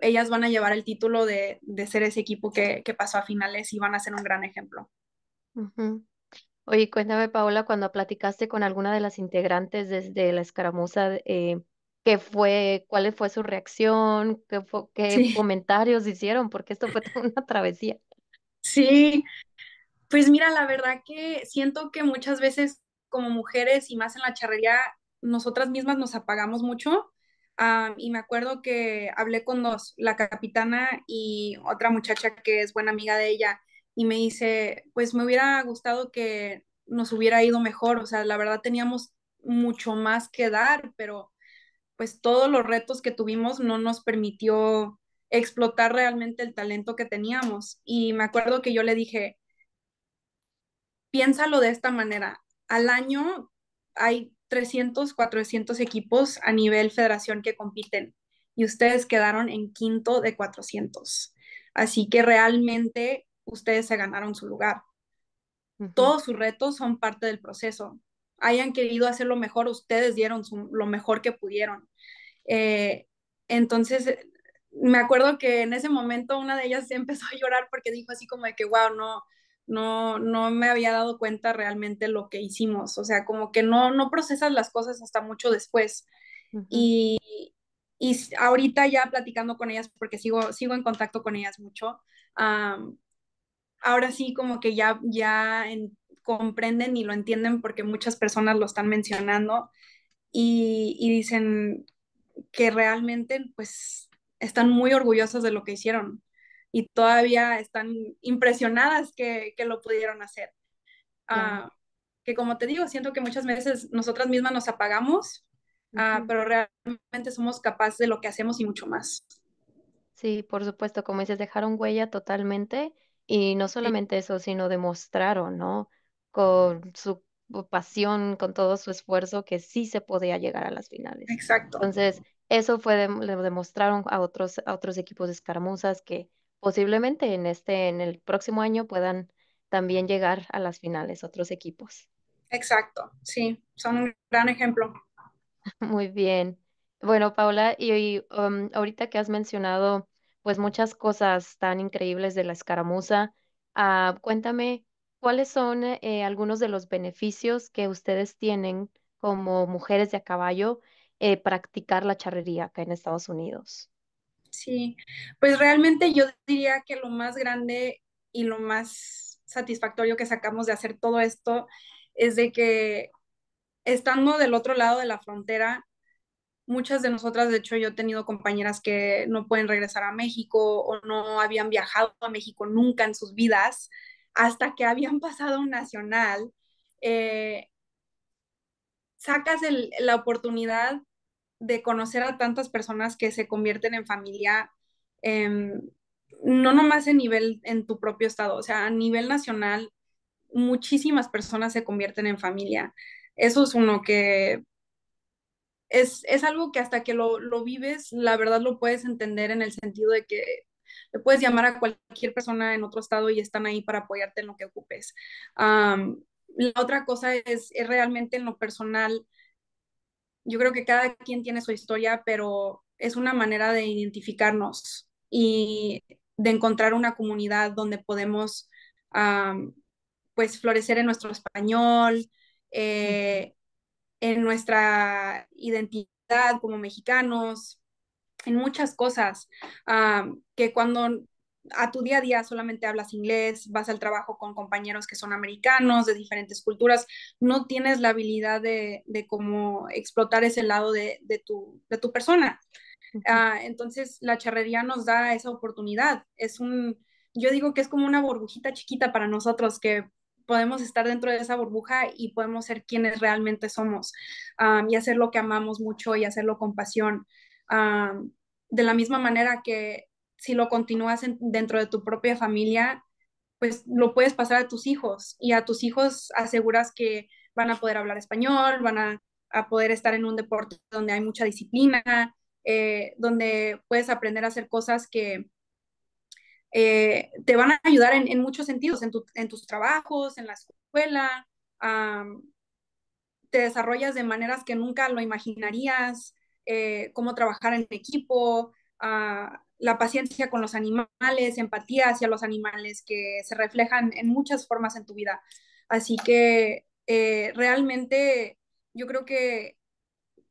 S2: ellas van a llevar el título de, ser ese equipo que, que pasó a finales y van a ser un gran ejemplo.
S1: Oye, cuéntame, Paola, cuando platicaste con alguna de las integrantes desde la escaramuza, eh, fue, cuál fue su reacción? ¿Qué qué comentarios hicieron? Porque esto fue toda una travesía. sí.
S2: Pues mira, la verdad que siento que muchas veces como mujeres y más en la charrería, nosotras mismas nos apagamos mucho. y me acuerdo que hablé con dos, la capitana y otra muchacha que es buena amiga de ella, y me dice, pues me hubiera gustado que nos hubiera ido mejor, o sea, la verdad teníamos mucho más que dar, pero pues todos los retos que tuvimos no nos permitió explotar realmente el talento que teníamos. Y me acuerdo que yo le dije, piénsalo de esta manera, al año hay 300, 400 equipos a nivel federación que compiten y ustedes quedaron en quinto de 400. Así que realmente ustedes se ganaron su lugar. Todos sus retos son parte del proceso. Hayan querido hacer lo mejor, ustedes dieron lo mejor que pudieron. Eh, entonces, eh, me acuerdo que en ese momento una de ellas empezó a llorar porque dijo así como de que, wow, no, no, no me había dado cuenta realmente lo que hicimos. O sea, como que no, no procesas las cosas hasta mucho después. y, y, ahorita ya platicando con ellas, porque sigo, sigo en contacto con ellas mucho, ahora sí como que ya, ya comprenden y lo entienden porque muchas personas lo están mencionando y, dicen que realmente pues están muy orgullosas de lo que hicieron y todavía están impresionadas que, lo pudieron hacer. Ah, que como te digo, siento que muchas veces nosotras mismas nos apagamos, ah, pero realmente somos capaces de lo que hacemos y mucho más.
S1: Sí, por supuesto, como dices, dejaron huella totalmente y no solamente eso, sino demostraron, ¿no? Con su uh, pasión, con todo su esfuerzo, que sí se podía llegar a las finales. Exacto. Entonces, eso fue, lo demostraron a otros, a otros equipos de escaramuzas que posiblemente en este, en el próximo año puedan también llegar a las finales otros equipos.
S2: Exacto, sí, son un gran ejemplo.
S1: Muy bien. Bueno, Paula, y, um, ahorita que has mencionado pues muchas cosas tan increíbles de la escaramuza. Ah, cuéntame, ¿cuáles son eh, algunos de los beneficios que ustedes tienen como mujeres de a caballo eh, practicar la charrería acá en Estados Unidos?
S2: Sí, pues realmente yo diría que lo más grande y lo más satisfactorio que sacamos de hacer todo esto es de que estando del otro lado de la frontera, Muchas de nosotras, de hecho, yo he tenido compañeras que no pueden regresar a México o no habían viajado a México nunca en sus vidas hasta que habían pasado un nacional. Eh, sacas la oportunidad de conocer a tantas personas que se convierten en familia, em, no nomás en nivel en tu propio estado, o sea, a nivel nacional, muchísimas personas se convierten en familia. Eso es uno que es, algo que hasta que lo, vives, la verdad lo puedes entender en el sentido de que le puedes llamar a cualquier persona en otro estado y están ahí para apoyarte en lo que ocupes. la otra cosa es, realmente en lo personal, yo creo que cada quien tiene su historia, pero es una manera de identificarnos y de encontrar una comunidad donde podemos pues florecer en nuestro español, en nuestra identidad como mexicanos, en muchas cosas, ah, que cuando a tu día a día solamente hablas inglés, vas al trabajo con compañeros que son americanos, de diferentes culturas, no tienes la habilidad de, de cómo explotar ese lado de, tu, de tu, persona. Ah, entonces, la charrería nos da esa oportunidad. Es un, yo digo que es como una burbujita chiquita para nosotros que podemos estar dentro de esa burbuja y podemos ser quienes realmente somos y hacer lo que amamos mucho y hacerlo con pasión. de la misma manera que si lo continúas dentro de tu propia familia, pues lo puedes pasar a tus hijos y a tus hijos aseguras que van a poder hablar español, van a, poder estar en un deporte donde hay mucha disciplina, eh, donde puedes aprender a hacer cosas que, eh, te van a ayudar en, muchos sentidos, en, tus trabajos, en la escuela, te desarrollas de maneras que nunca lo imaginarías, eh, cómo trabajar en equipo, ah, la paciencia con los animales, empatía hacia los animales que se reflejan en muchas formas en tu vida. Así que eh, realmente yo creo que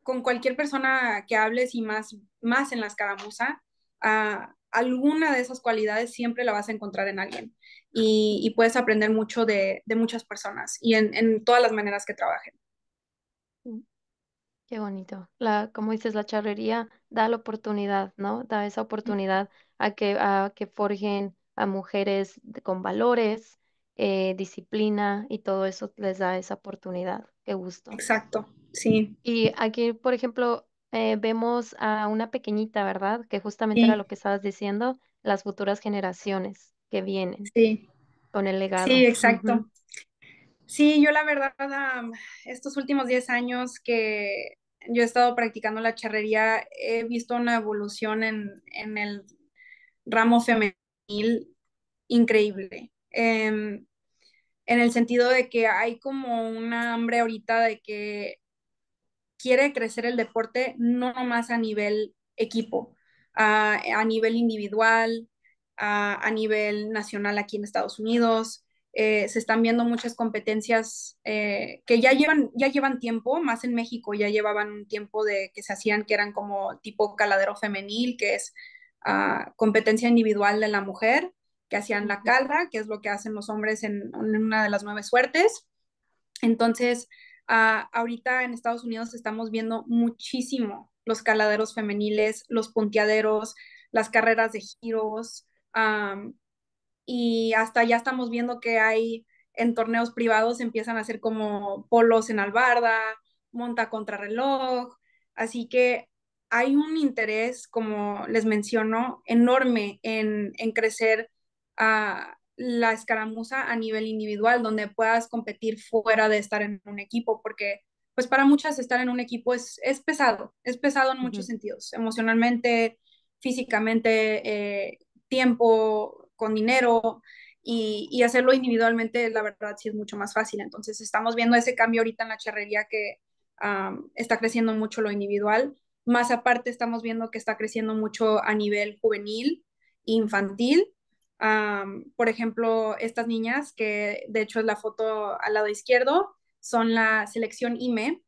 S2: con cualquier persona que hables y más, más en la escaramuza ah, alguna de esas cualidades siempre la vas a encontrar en alguien y, puedes aprender mucho de, muchas personas y en, todas las maneras que trabajen.
S3: Mm.
S1: Qué bonito. La, como dices, la charrería da la oportunidad, ¿no? Da esa oportunidad a que, a que forjen a mujeres con valores, eh, disciplina y todo eso les da esa oportunidad. Qué gusto. Exacto, sí. Y aquí, por ejemplo, eh, vemos a una pequeñita, ¿verdad? Que justamente era lo que estabas diciendo, las futuras generaciones que vienen Sí, con el legado. sí, exacto.
S2: Sí, yo la verdad, estos últimos 10 años que yo he estado practicando la charrería, he visto una evolución en, el ramo femenil increíble. Em, en el sentido de que hay como una hambre ahorita de que quiere crecer el deporte no más a nivel equipo, a, nivel individual, a, nivel nacional aquí en Estados Unidos. Eh, se están viendo muchas competencias eh, que ya llevan, ya llevan tiempo, más en México ya llevaban un tiempo de que se hacían que eran como tipo caladero femenil, que es ah, competencia individual de la mujer, que hacían la calra, que es lo que hacen los hombres en, en una de las nueve suertes. Entonces, Ah, ahorita en Estados Unidos estamos viendo muchísimo los caladeros femeniles, los punteaderos, las carreras de giros, y hasta ya estamos viendo que hay en torneos privados empiezan a ser como polos en albarda, monta contrarreloj, así que hay un interés, como les menciono, enorme en, crecer a ah, la escaramuza a nivel individual, donde puedas competir fuera de estar en un equipo, porque pues para muchas estar en un equipo es, pesado, es pesado en muchos sentidos, emocionalmente, físicamente, eh, tiempo, con dinero, y, hacerlo individualmente, la verdad, sí es mucho más fácil. Entonces, estamos viendo ese cambio ahorita en la charrería que está creciendo mucho lo individual. Más aparte, estamos viendo que está creciendo mucho a nivel juvenil, infantil, por ejemplo, estas niñas, que de hecho es la foto al lado izquierdo, son la selección IME,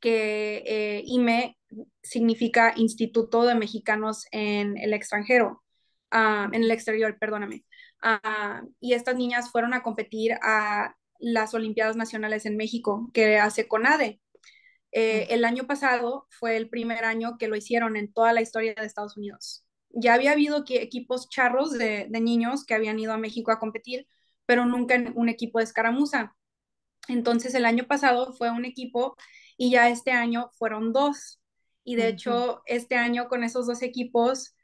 S2: que eh, IME significa Instituto de Mexicanos en el extranjero, en el exterior, perdóname. y estas niñas fueron a competir a las Olimpiadas Nacionales en México, que hace CONADE. Eh, el año pasado fue el primer año que lo hicieron en toda la historia de Estados Unidos ya había habido equipos charros de, niños que habían ido a México a competir, pero nunca un equipo de escaramuza. Entonces el año pasado fue un equipo y ya este año fueron dos. Y de hecho, este año con esos dos equipos,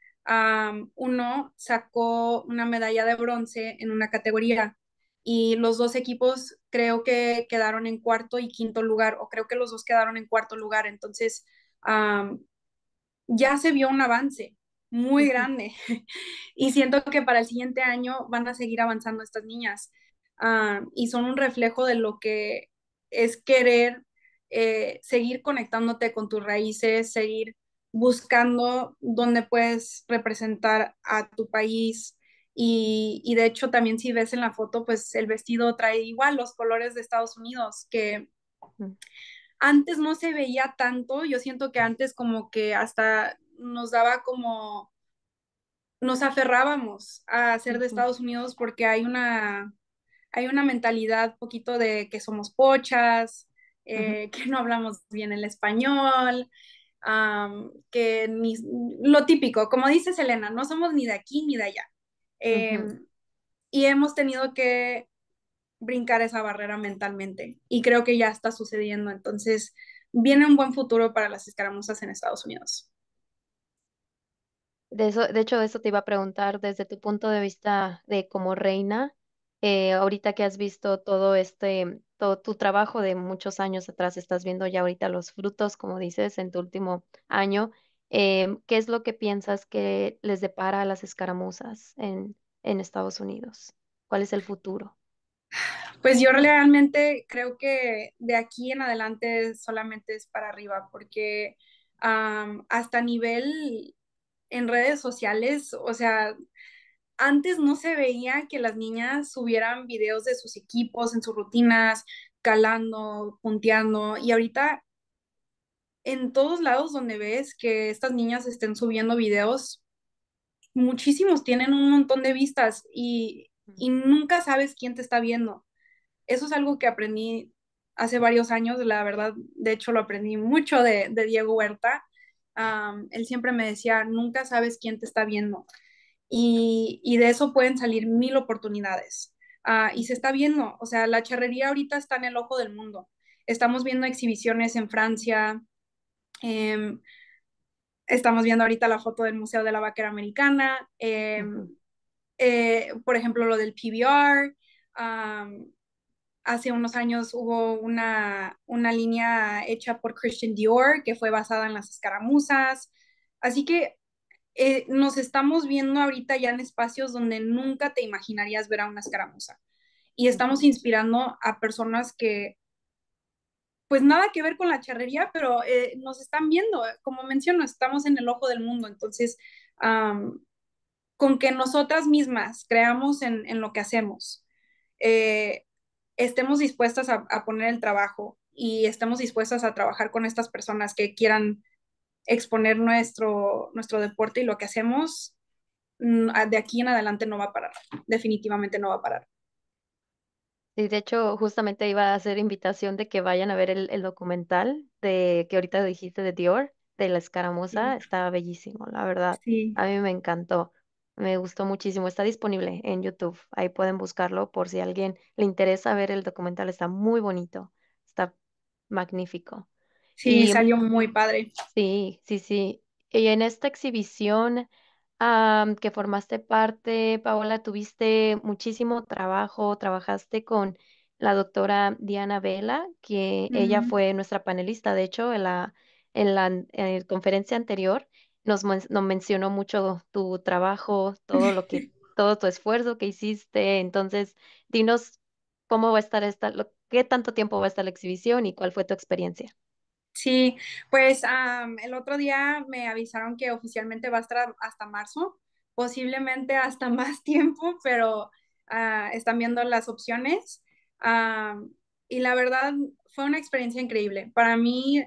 S2: uno sacó una medalla de bronce en una categoría y los dos equipos creo que quedaron en cuarto y quinto lugar, o creo que los dos quedaron en cuarto lugar. Entonces, ya se vio un avance muy grande. y siento que para el siguiente año van a seguir avanzando estas niñas. Ah, y son un reflejo de lo que es querer eh, seguir conectándote con tus raíces, seguir buscando dónde puedes representar a tu país. Y, y, de hecho también si ves en la foto, pues el vestido trae igual los colores de Estados Unidos, que antes no se veía tanto, yo siento que antes como que hasta nos daba como, nos aferrábamos a ser de Estados Unidos porque hay una, hay una mentalidad poquito de que somos pochas, eh, que no hablamos bien el español, que lo típico, como dice Selena, no somos ni de aquí ni de allá. Em, y hemos tenido que brincar esa barrera mentalmente y creo que ya está sucediendo. Entonces, viene un buen futuro para las escaramuzas en Estados Unidos.
S1: De eso, de hecho, eso te iba a preguntar desde tu punto de vista de como reina, eh, ahorita que has visto todo este, todo tu trabajo de muchos años atrás, estás viendo ya ahorita los frutos, como dices, en tu último año, em, ¿qué es lo que piensas que les depara a las escaramuzas en, en Estados Unidos? ¿Cuál es el futuro?
S2: Pues yo realmente creo que de aquí en adelante solamente es para arriba, porque hasta nivel en redes sociales, o sea, antes no se veía que las niñas subieran videos de sus equipos en sus rutinas, calando, punteando, y ahorita en todos lados donde ves que estas niñas estén subiendo videos, muchísimos tienen un montón de vistas y, nunca sabes quién te está viendo. Eso es algo que aprendí hace varios años, la verdad, de hecho lo aprendí mucho de Diego Huerta, él siempre me decía, nunca sabes quién te está viendo y, de eso pueden salir mil oportunidades. Ah, y se está viendo, o sea, la charrería ahorita está en el ojo del mundo. Estamos viendo exhibiciones en Francia, em, estamos viendo ahorita la foto del Museo de la Vaquera Americana, em, eh, por ejemplo, lo del PBR hace unos años hubo una, línea hecha por Christian Dior que fue basada en las escaramuzas. Así que eh, nos estamos viendo ahorita ya en espacios donde nunca te imaginarías ver a una escaramuza. Y estamos inspirando a personas que, pues nada que ver con la charrería, pero eh, nos están viendo. Como menciono, estamos en el ojo del mundo. Entonces, con que nosotras mismas creamos en, lo que hacemos, eh, estemos dispuestas a, poner el trabajo y estemos dispuestas a trabajar con estas personas que quieran exponer nuestro, nuestro deporte y lo que hacemos, mm, de aquí en adelante no va a parar, definitivamente no va a parar. y de hecho, justamente iba a hacer invitación de que vayan a ver el, documental
S1: de que ahorita dijiste de Dior, de la escaramuza, estaba bellísimo, la verdad. A mí me encantó. Me gustó muchísimo. Está disponible en YouTube. Ahí pueden buscarlo por si a alguien le interesa ver el documental. Está muy bonito. Está magnífico. Sí, salió muy padre. Sí, sí, sí. Y en esta exhibición que formaste parte, Paola, tuviste muchísimo trabajo. Trabajaste con la doctora Diana Vela, que ella fue nuestra panelista, de hecho, en la, en la conferencia anterior nos, mencionó mucho tu trabajo, todo lo que, todo tu esfuerzo que hiciste. Entonces, dinos cómo va a estar esta, qué tanto tiempo va a estar la exhibición y cuál fue tu experiencia.
S2: Sí, pues el otro día me avisaron que oficialmente va a estar hasta marzo, posiblemente hasta más tiempo, pero ah, están viendo las opciones. y la verdad fue una experiencia increíble. Para mí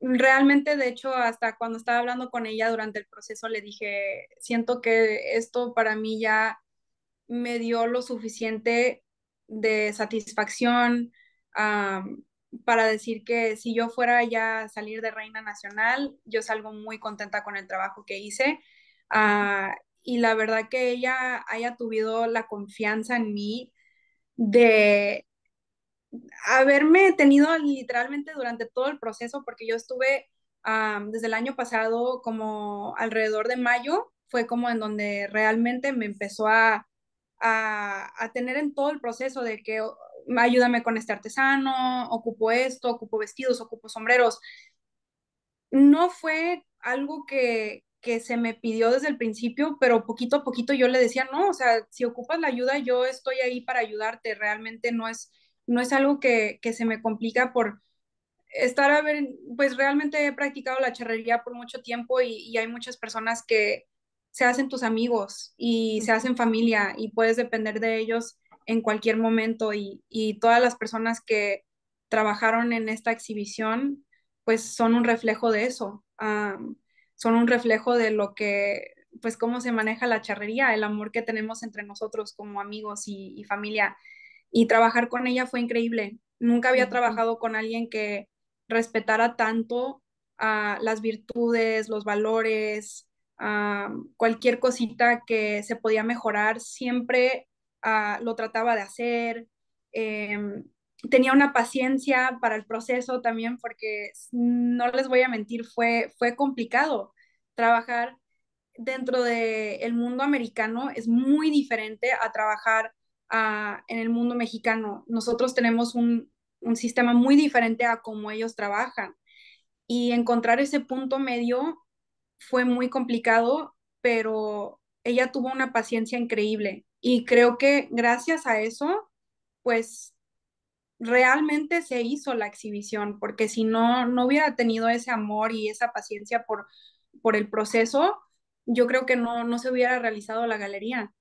S2: realmente, de hecho, hasta cuando estaba hablando con ella durante el proceso, le dije, siento que esto para mí ya me dio lo suficiente de satisfacción ah, para decir que si yo fuera ya a salir de Reina Nacional, yo salgo muy contenta con el trabajo que hice. Ah, y la verdad que ella haya tenido la confianza en mí de haberme tenido literalmente durante todo el proceso, porque yo estuve ah, desde el año pasado como alrededor de mayo, fue como en donde realmente me empezó a, a, tener en todo el proceso de que oh, ayúdame con este artesano, ocupo esto, ocupo vestidos, ocupo sombreros. No fue algo que, que se me pidió desde el principio, pero poquito a poquito yo le decía, no, o sea, si ocupas la ayuda, yo estoy ahí para ayudarte, realmente no es no es algo que, se me complica por estar a ver, pues realmente he practicado la charrería por mucho tiempo y, hay muchas personas que se hacen tus amigos y se hacen familia y puedes depender de ellos en cualquier momento y, todas las personas que trabajaron en esta exhibición pues son un reflejo de eso, son un reflejo de lo que, pues cómo se maneja la charrería, el amor que tenemos entre nosotros como amigos y, y familia y trabajar con ella fue increíble. Nunca había trabajado con alguien que respetara tanto las virtudes, los valores, cualquier cosita que se podía mejorar, siempre ah, lo trataba de hacer. Em, tenía una paciencia para el proceso también, porque no les voy a mentir, fue, fue complicado trabajar dentro del el mundo americano, es muy diferente a trabajar en el mundo mexicano. Nosotros tenemos un, sistema muy diferente a cómo ellos trabajan. Y encontrar ese punto medio fue muy complicado, pero ella tuvo una paciencia increíble. Y creo que gracias a eso, pues realmente se hizo la exhibición, porque si no, no hubiera tenido ese amor y esa paciencia por, por el proceso, yo creo que no, no se hubiera realizado la galería.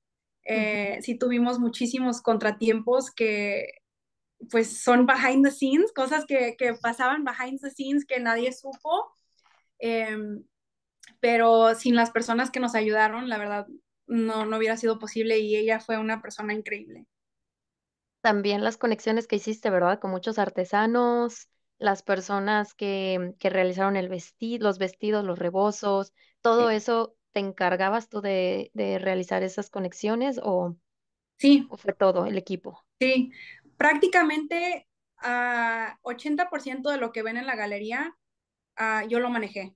S2: Eh, Sí tuvimos muchísimos contratiempos que pues son behind the scenes, cosas que, que pasaban behind the scenes que nadie supo. Em, pero sin las personas que nos ayudaron, la verdad, no, no hubiera sido posible y ella fue una persona increíble.
S1: También las conexiones que hiciste, ¿verdad? Con muchos artesanos, las personas que, realizaron el vestido, los vestidos, los rebozos, todo eso te encargabas tú de, realizar esas conexiones o, sí. fue todo el equipo?
S2: Sí, prácticamente ah, a 80% de lo que ven en la galería ah, yo lo manejé.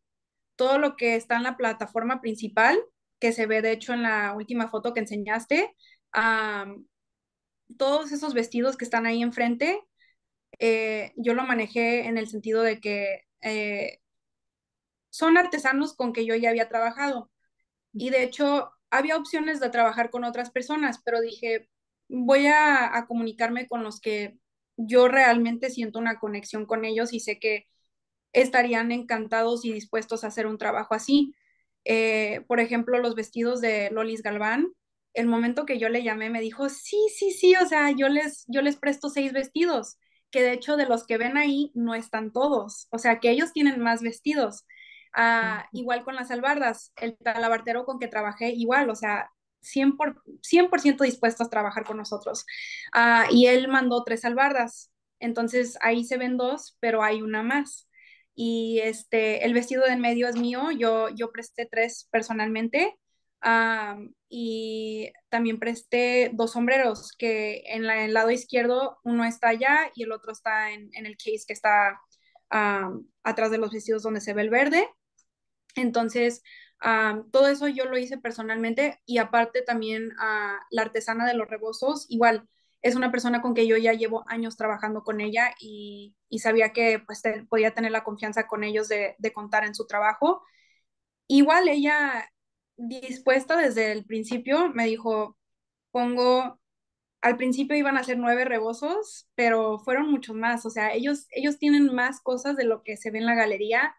S2: Todo lo que está en la plataforma principal, que se ve de hecho en la última foto que enseñaste, ah, todos esos vestidos que están ahí enfrente, eh, yo lo manejé en el sentido de que eh, son artesanos con que yo ya había trabajado. Y de hecho, había opciones de trabajar con otras personas, pero dije, voy a, comunicarme con los que yo realmente siento una conexión con ellos y sé que estarían encantados y dispuestos a hacer un trabajo así. Eh, por ejemplo, los vestidos de Lolis Galván, el momento que yo le llamé me dijo, sí, sí, sí, o sea, yo les, yo les presto seis vestidos, que de hecho de los que ven ahí no están todos, o sea, que ellos tienen más vestidos. Ah, igual con las albardas, el talabartero con que trabajé igual, o sea, 100%, por, dispuesto a trabajar con nosotros. Ah, y él mandó tres albardas, entonces ahí se ven dos, pero hay una más. Y este, el vestido de en medio es mío, yo, yo presté tres personalmente. Ah, y también presté dos sombreros que en el lado izquierdo uno está allá y el otro está en, en el case que está atrás de los vestidos donde se ve el verde entonces, todo eso yo lo hice personalmente y aparte también a la artesana de los rebozos, igual es una persona con que yo ya llevo años trabajando con ella y, sabía que pues, podía tener la confianza con ellos de, contar en su trabajo. Igual ella dispuesta desde el principio, me dijo, pongo, al principio iban a ser nueve rebozos, pero fueron muchos más, o sea, ellos, ellos tienen más cosas de lo que se ve en la galería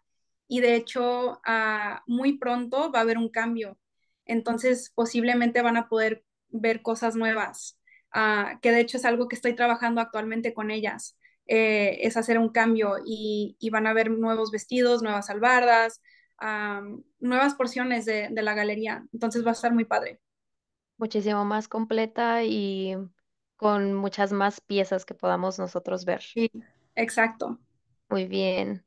S2: y de hecho ah, muy pronto va a haber un cambio. Entonces posiblemente van a poder ver cosas nuevas, ah, que de hecho es algo que estoy trabajando actualmente con ellas, eh, es hacer un cambio y, van a ver nuevos vestidos, nuevas albardas, ah, nuevas porciones de, de la galería. Entonces va a estar muy padre.
S1: Muchísimo más completa y con muchas más piezas que podamos nosotros ver. Sí, exacto. Muy bien.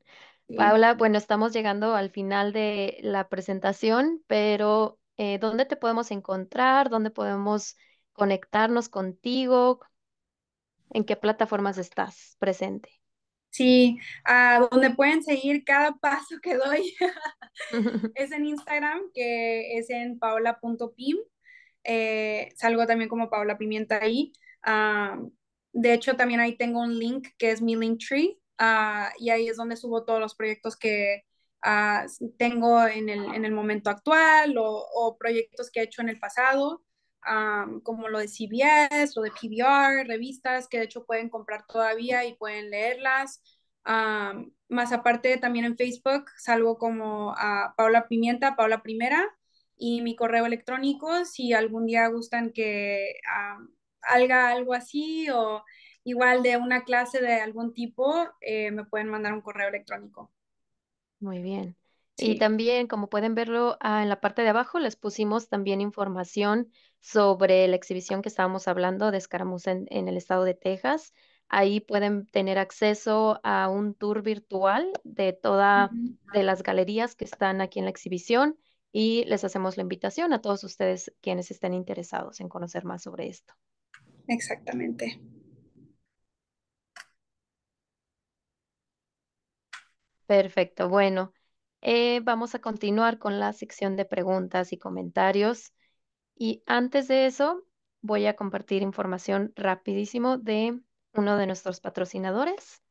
S3: Paula, bueno,
S1: estamos llegando al final de la presentación, pero eh, ¿dónde te podemos encontrar? ¿Dónde podemos conectarnos contigo? ¿En qué plataformas estás presente? Sí,
S2: donde pueden seguir cada paso que doy es en Instagram, que es en paola.pim. Eh, salgo también como Paula Pimienta ahí. Ah, de hecho, también ahí tengo un link que es mi link tree Ah, y ahí es donde subo todos los proyectos que ah, tengo en el, momento actual o, proyectos que he hecho en el pasado, ah, como lo de CBS, o de PBR, revistas que de hecho pueden comprar todavía y pueden leerlas. más aparte, también en Facebook salgo como a Paula Pimienta, Paula Primera, y mi correo electrónico si algún día gustan que haga algo así o igual de una clase de algún tipo, eh, me pueden mandar un correo electrónico.
S1: Muy bien. Y también, como pueden verlo ah, en la parte de abajo, les pusimos también información sobre la exhibición que estábamos hablando de escaramuz en, el estado de Texas. Ahí pueden tener acceso a un tour virtual de todas las galerías que están aquí en la exhibición y les hacemos la invitación a todos ustedes quienes estén interesados en conocer más sobre esto.
S2: Exactamente.
S1: Perfecto. Bueno, eh, vamos a continuar con la sección de preguntas y comentarios. Y antes de eso, voy a compartir información rapidísimo de uno de nuestros patrocinadores.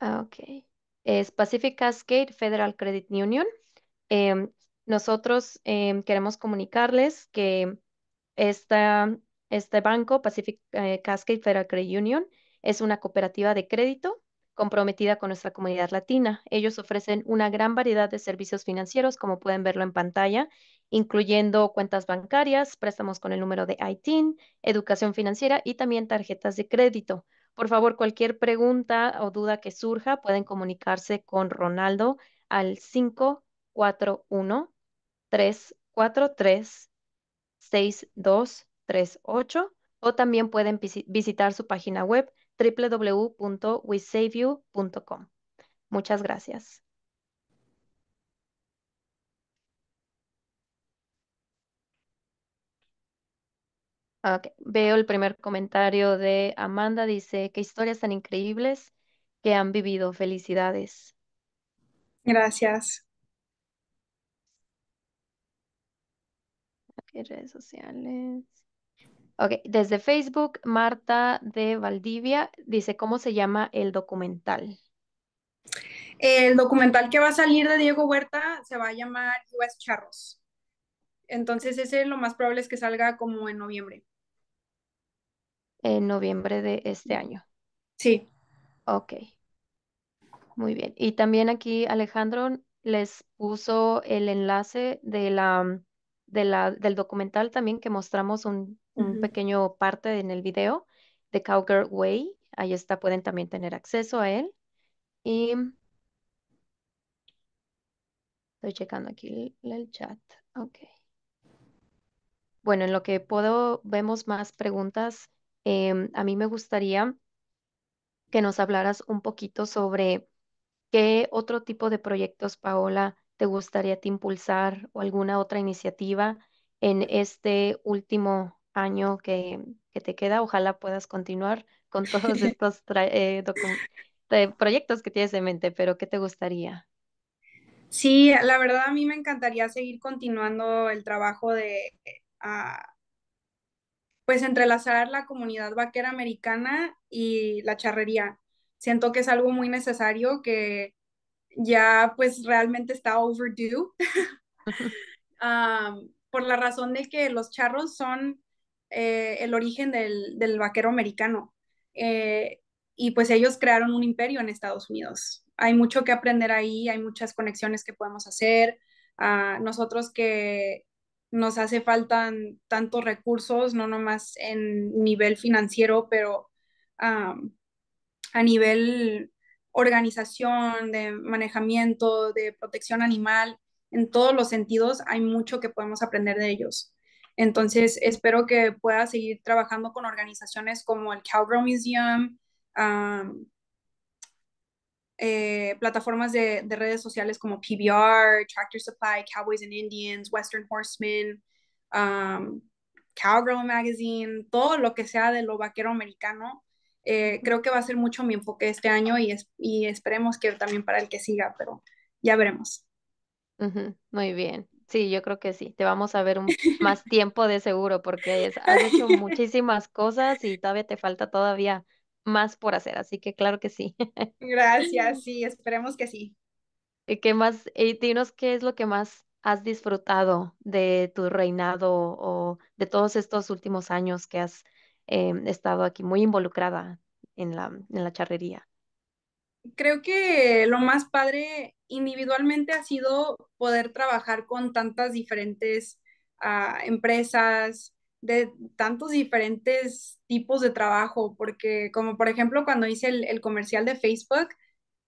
S1: Ah, ok. Es Pacific Cascade Federal Credit Union. Em, nosotros em, queremos comunicarles que este banco, Pacific eh, Cascade Federal Credit Union, es una cooperativa de crédito comprometida con nuestra comunidad latina. Ellos ofrecen una gran variedad de servicios financieros, como pueden verlo en pantalla, incluyendo cuentas bancarias, préstamos con el número de ITIN, educación financiera y también tarjetas de crédito. Por favor, cualquier pregunta o duda que surja, pueden comunicarse con Ronaldo al 541-343-6238 o también pueden visitar su página web www.wesaveyou.com. Muchas gracias. Veo el primer comentario de Amanda, dice, que historias tan increíbles que han vivido. Felicidades. Gracias. redes sociales. Ok, desde Facebook, Marta de Valdivia dice, ¿cómo se llama el documental?
S2: El documental que va a salir de Diego Huerta se va a llamar US Charros. Entonces ese lo más probable es que salga como en noviembre.
S1: En noviembre de este año. Sí. Ok. Muy bien. Y también aquí Alejandro les puso el enlace de la, de la, del documental también que mostramos un un pequeño parte en el video de Cowgirl Way. Ahí está, pueden también tener acceso a él. Y estoy checando aquí el, chat. Ok. Bueno, en lo que puedo, vemos más preguntas. Em, a mí me gustaría que nos hablaras un poquito sobre qué otro tipo de proyectos, Paola, te gustaría impulsar o alguna otra iniciativa en este último año que, te queda. Ojalá puedas continuar con todos estos eh, eh, proyectos que tienes en mente, pero ¿qué te gustaría?
S2: Sí, la verdad a mí me encantaría seguir continuando el trabajo de, ah, pues, entrelazar la comunidad vaquera americana y la charrería. Siento que es algo muy necesario que ya, pues, realmente está overdue. por la razón de que los charros son eh, el origen del, vaquero americano. Eh, y pues ellos crearon un imperio en Estados Unidos. Hay mucho que aprender ahí, hay muchas conexiones que podemos hacer. a ah, nosotros que nos hace falta tantos recursos, no nomás en nivel financiero, pero ah, a nivel organización, de manejamiento, de protección animal, en todos los sentidos hay mucho que podemos aprender de ellos. Entonces, espero que pueda seguir trabajando con organizaciones como el Cowgirl Museum, eh, plataformas de, redes sociales como PBR, Tractor Supply, Cowboys and Indians, Western Horsemen, Cowgirl Magazine, todo lo que sea de lo vaquero americano. Eh, creo que va a ser mucho mi enfoque este año y, esperemos que también para el que siga, pero ya veremos. Muy
S1: bien. Sí, yo creo que sí. Te vamos a ver más tiempo de seguro
S2: porque has hecho
S1: muchísimas cosas y todavía te falta todavía más por hacer, así que claro que sí.
S2: Gracias, sí, esperemos que sí.
S1: ¿Y qué más? y dinos qué es lo que más has disfrutado de tu reinado o de todos estos últimos años que has em, estado aquí muy involucrada en la, en la charrería
S2: creo que lo más padre individualmente ha sido poder trabajar con tantas diferentes ah, empresas, de tantos diferentes tipos de trabajo, porque como por ejemplo cuando hice el, el comercial de Facebook,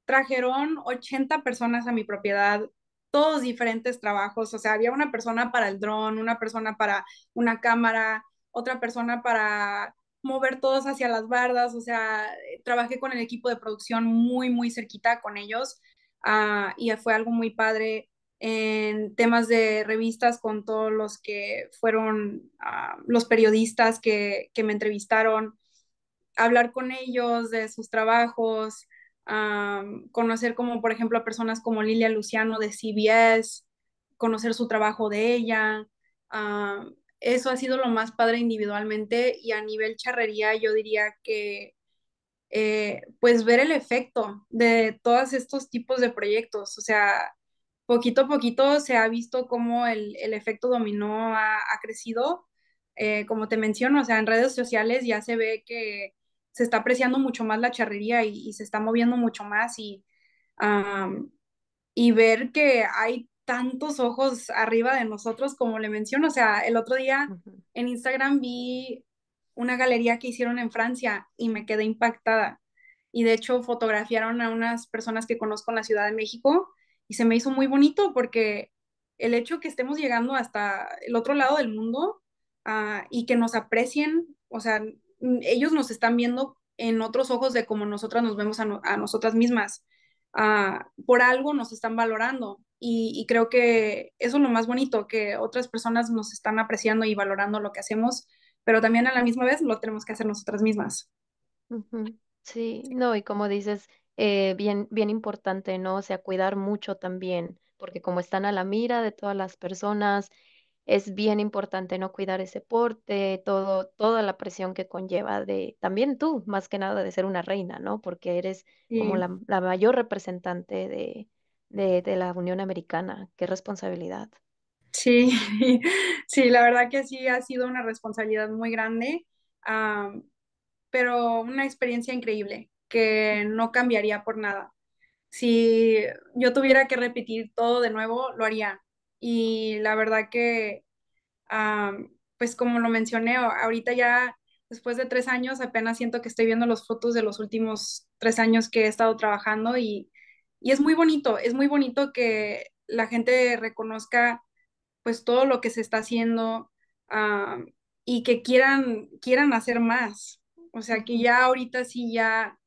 S2: trajeron 80 personas a mi propiedad, todos diferentes trabajos, o sea, había una persona para el dron, una persona para una cámara, otra persona para mover todos hacia las bardas, o sea, eh, trabajé con el equipo de producción muy, muy cerquita con ellos ah, y fue algo muy padre en temas de revistas con todos los que fueron ah, los periodistas que, que, me entrevistaron, hablar con ellos de sus trabajos, ah, conocer como por ejemplo a personas como Lilia Luciano de CBS, conocer su trabajo de ella, eso ha sido lo más padre individualmente y a nivel charrería yo diría que eh, pues ver el efecto de todos estos tipos de proyectos, o sea, poquito a poquito se ha visto cómo el, efecto dominó ha, crecido, eh, como te menciono, o sea, en redes sociales ya se ve que se está apreciando mucho más la charrería y, se está moviendo mucho más y, y ver que hay tantos ojos arriba de nosotros, como le menciono. O sea, el otro día en Instagram vi una galería que hicieron en Francia y me quedé impactada. Y de hecho fotografiaron a unas personas que conozco en la Ciudad de México y se me hizo muy bonito porque el hecho que estemos llegando hasta el otro lado del mundo ah, y que nos aprecien, o sea, ellos nos están viendo en otros ojos de como nosotras nos vemos a, nosotras mismas. Ah, por algo nos están valorando. Y, creo que eso es lo más bonito, que otras personas nos están apreciando y valorando lo que hacemos, pero también a la misma vez lo tenemos que hacer nosotras mismas.
S1: Sí, no, y como dices, eh, bien, bien importante, ¿no? O sea, cuidar mucho también, porque como están a la mira de todas las personas, es bien importante, ¿no? Cuidar ese porte, todo, toda la presión que conlleva de, también tú, más que nada, de ser una reina, ¿no? Porque eres como la mayor representante de, de, la Unión Americana. Qué responsabilidad.
S2: Sí, sí, la verdad que sí ha sido una responsabilidad muy grande, pero una experiencia increíble que no cambiaría por nada. Si yo tuviera que repetir todo de nuevo, lo haría. Y la verdad que, pues como lo mencioné, ahorita ya después de tres años apenas siento que estoy viendo los fotos de los últimos tres años que he estado trabajando y y es muy bonito, es muy bonito que la gente reconozca pues todo lo que se está haciendo ah, y que quieran, quieran hacer más. O sea, que ya ahorita sí ya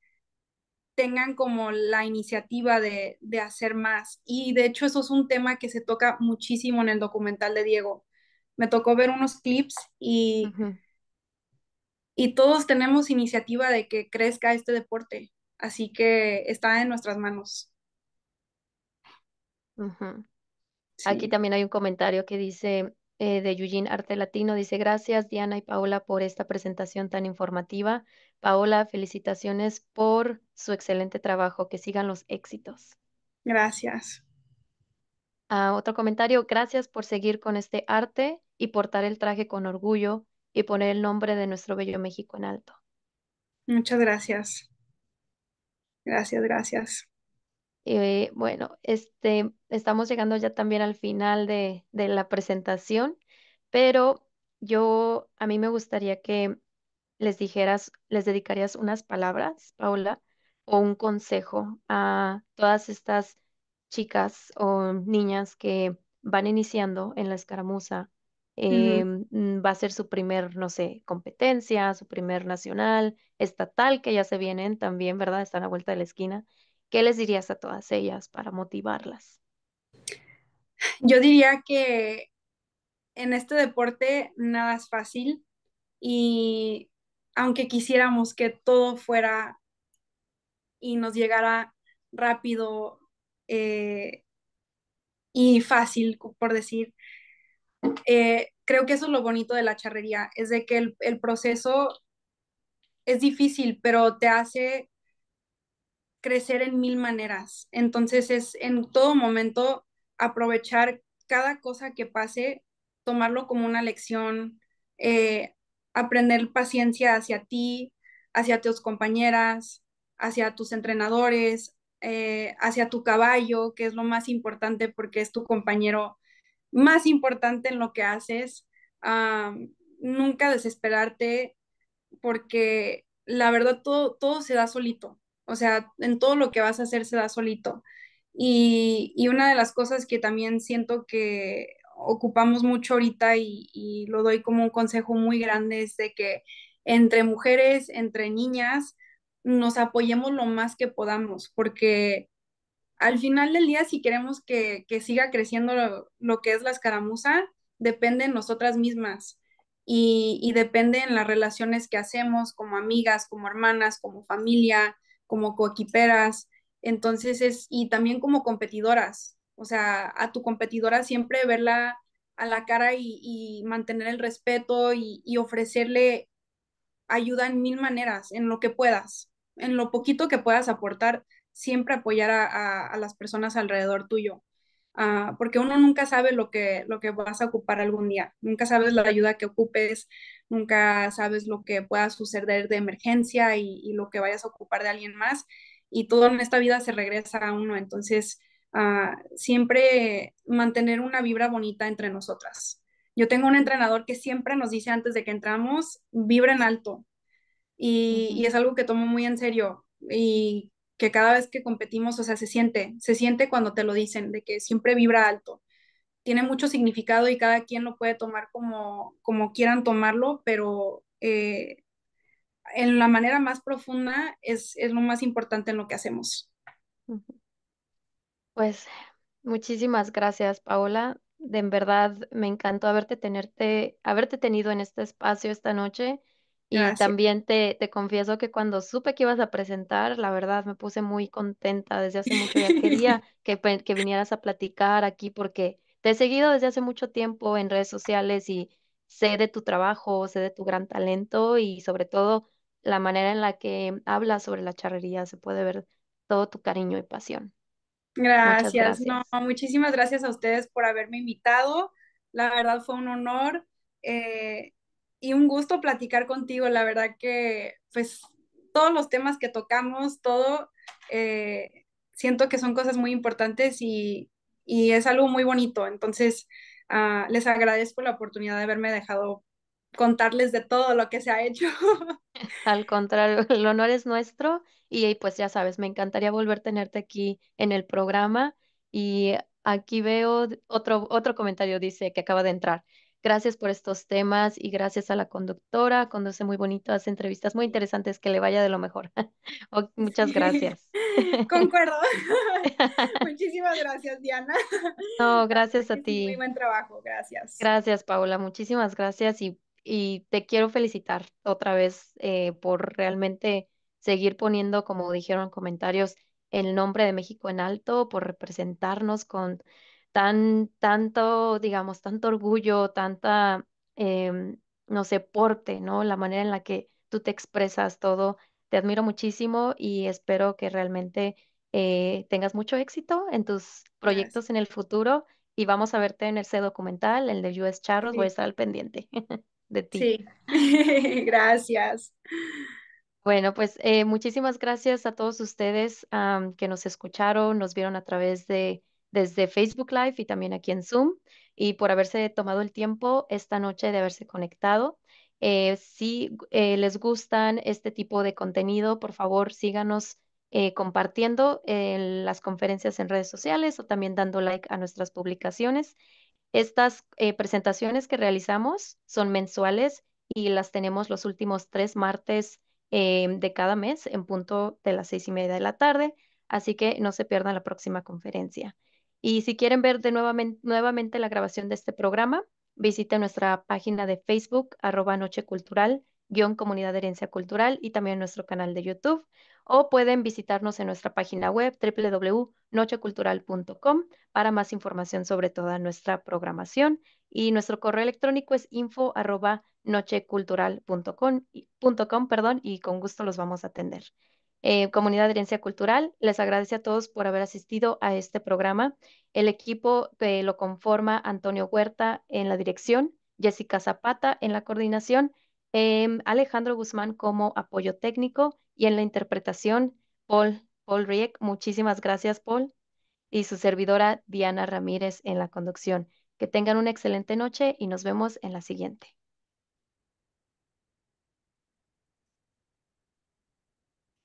S2: tengan como la iniciativa de, hacer más. Y de hecho eso es un tema que se toca muchísimo en el documental de Diego. Me tocó ver unos clips y, y todos tenemos iniciativa de que crezca este deporte. Así que está en nuestras manos. Aquí
S1: también hay un comentario que dice eh, de Yujin Arte Latino, dice gracias Diana y Paola por esta presentación tan informativa. Paola, felicitaciones por su excelente trabajo, que sigan los éxitos. Gracias. Ah, otro comentario, gracias por seguir con este arte y portar el traje con orgullo y poner el nombre de nuestro bello México en alto. Muchas gracias. Gracias, gracias. Eh, bueno, este, estamos llegando ya también al final de, la presentación, pero yo, a mí me gustaría que les dijeras, les dedicarías unas palabras, Paula, o un consejo a todas estas chicas o niñas que van iniciando en la escaramuza. Em, mm, va a ser su primer, no sé, competencia, su primer nacional, estatal, que ya se vienen también, ¿verdad? Están a vuelta de la esquina. ¿Qué les dirías a todas ellas para motivarlas?
S2: Yo diría que en este deporte nada es fácil y aunque quisiéramos que todo fuera y nos llegara rápido eh, y fácil, por decir, eh, creo que eso es lo bonito de la charrería, es de que el proceso es difícil, pero te hace crecer en mil maneras. Entonces es en todo momento aprovechar cada cosa que pase, tomarlo como una lección, eh, aprender paciencia hacia ti, hacia tus compañeras, hacia tus entrenadores, eh, hacia tu caballo, que es lo más importante porque es tu compañero más importante en lo que haces. Ah, nunca desesperarte porque la verdad todo se da solito. O sea, en todo lo que vas a hacer se da solito. Y, y una de las cosas que también siento que ocupamos mucho ahorita y, y lo doy como un consejo muy grande es de que entre mujeres, entre niñas, nos apoyemos lo más que podamos, porque al final del día, si queremos que, que siga creciendo lo, que es la escaramuza, depende de nosotras mismas y, y, depende en las relaciones que hacemos como amigas, como hermanas, como familia, como coequiperas, entonces es, y también como competidoras, o sea, a tu competidora siempre verla a la cara y, mantener el respeto y, ofrecerle ayuda en mil maneras, en lo que puedas, en lo poquito que puedas aportar, siempre apoyar a, las personas alrededor tuyo. Ah, porque uno nunca sabe lo que, lo que vas a ocupar algún día, nunca sabes la ayuda que ocupes, nunca sabes lo que pueda suceder de emergencia y, lo que vayas a ocupar de alguien más y todo en esta vida se regresa a uno, entonces ah, siempre mantener una vibra bonita entre nosotras. Yo tengo un entrenador que siempre nos dice antes de que entramos, vibra en alto y es algo que tomo muy en serio y que cada vez que competimos, o sea, se siente, se siente cuando te lo dicen, de que siempre vibra alto tiene mucho significado y cada quien lo puede tomar como, como quieran tomarlo, pero eh, en la manera más profunda es, es lo más importante en lo que hacemos. Pues
S1: muchísimas gracias, Paola. De en verdad me encantó haberte, tenerte, haberte tenido en este espacio esta noche. Y también te, te, confieso que cuando supe que ibas a presentar, la verdad me puse muy contenta. Desde hace mucho ya quería que, que vinieras a platicar aquí porque te he seguido desde hace mucho tiempo en redes sociales y sé de tu trabajo, sé de tu gran talento y sobre todo la manera en la que hablas sobre la charrería. Se puede ver todo tu cariño y pasión.
S2: Gracias, No, muchísimas gracias a ustedes por haberme invitado. La verdad fue un honor eh, y un gusto platicar contigo. La verdad que, pues, todos los temas que tocamos, todo, eh, siento que son cosas muy importantes y y es algo muy bonito. Entonces, ah, les agradezco la oportunidad de haberme dejado contarles de todo lo que se ha hecho.
S1: Al contrario, el honor es nuestro y pues ya sabes, me encantaría volver a tenerte aquí en el programa y aquí veo otro, otro comentario, dice que acaba de entrar. Gracias por estos temas y gracias a la conductora. Conduce muy bonito, hace entrevistas, muy interesantes. Que le vaya de lo mejor. muchas gracias.
S2: Concuerdo. Muchísimas gracias, Diana. No, gracias a ti. Muy buen trabajo,
S3: gracias.
S1: Gracias, Paula, Muchísimas gracias y, te quiero felicitar otra vez eh, por realmente seguir poniendo, como dijeron comentarios, el nombre de México en alto, por representarnos con tan, tanto, digamos, tanto orgullo, tanta, em, no sé, porte, ¿no? La manera en la que tú te expresas todo. Te admiro muchísimo y espero que realmente eh, tengas mucho éxito en tus proyectos en el futuro y vamos a verte en ese documental, el de US Charros. Voy a estar al pendiente de ti. Sí. Gracias. Bueno, pues eh, muchísimas gracias a todos ustedes que nos escucharon, nos vieron a través de desde Facebook Live y también aquí en Zoom y por haberse tomado el tiempo esta noche de haberse conectado. Eh, si eh, les gustan este tipo de contenido, por favor síganos eh, compartiendo las conferencias en redes sociales o también dando like a nuestras publicaciones. Estas presentaciones que realizamos son mensuales y las tenemos los últimos tres martes de cada mes en punto de las seis y media de la tarde. Así que no se pierdan la próxima conferencia. Y si quieren ver de nuevamente, la grabación de este programa, visiten nuestra página de Facebook, arroba Noche Cultural, guión Comunidad de Herencia Cultural y también nuestro canal de YouTube. O pueden visitarnos en nuestra página web www.nochecultural.com para más información sobre toda nuestra programación. Y nuestro correo electrónico es info arroba nochecultural.com y con gusto los vamos a atender. Eh, comunidad de Herencia Cultural, les agradece a todos por haber asistido a este programa. El equipo que lo conforma Antonio Huerta en la dirección, Jessica Zapata en la coordinación, em, Alejandro Guzmán como apoyo técnico y en la interpretación, Paul, Paul Rieck. Muchísimas gracias, Paul. Y su servidora, Diana Ramírez, en la conducción. Que tengan una excelente noche y nos vemos en la siguiente.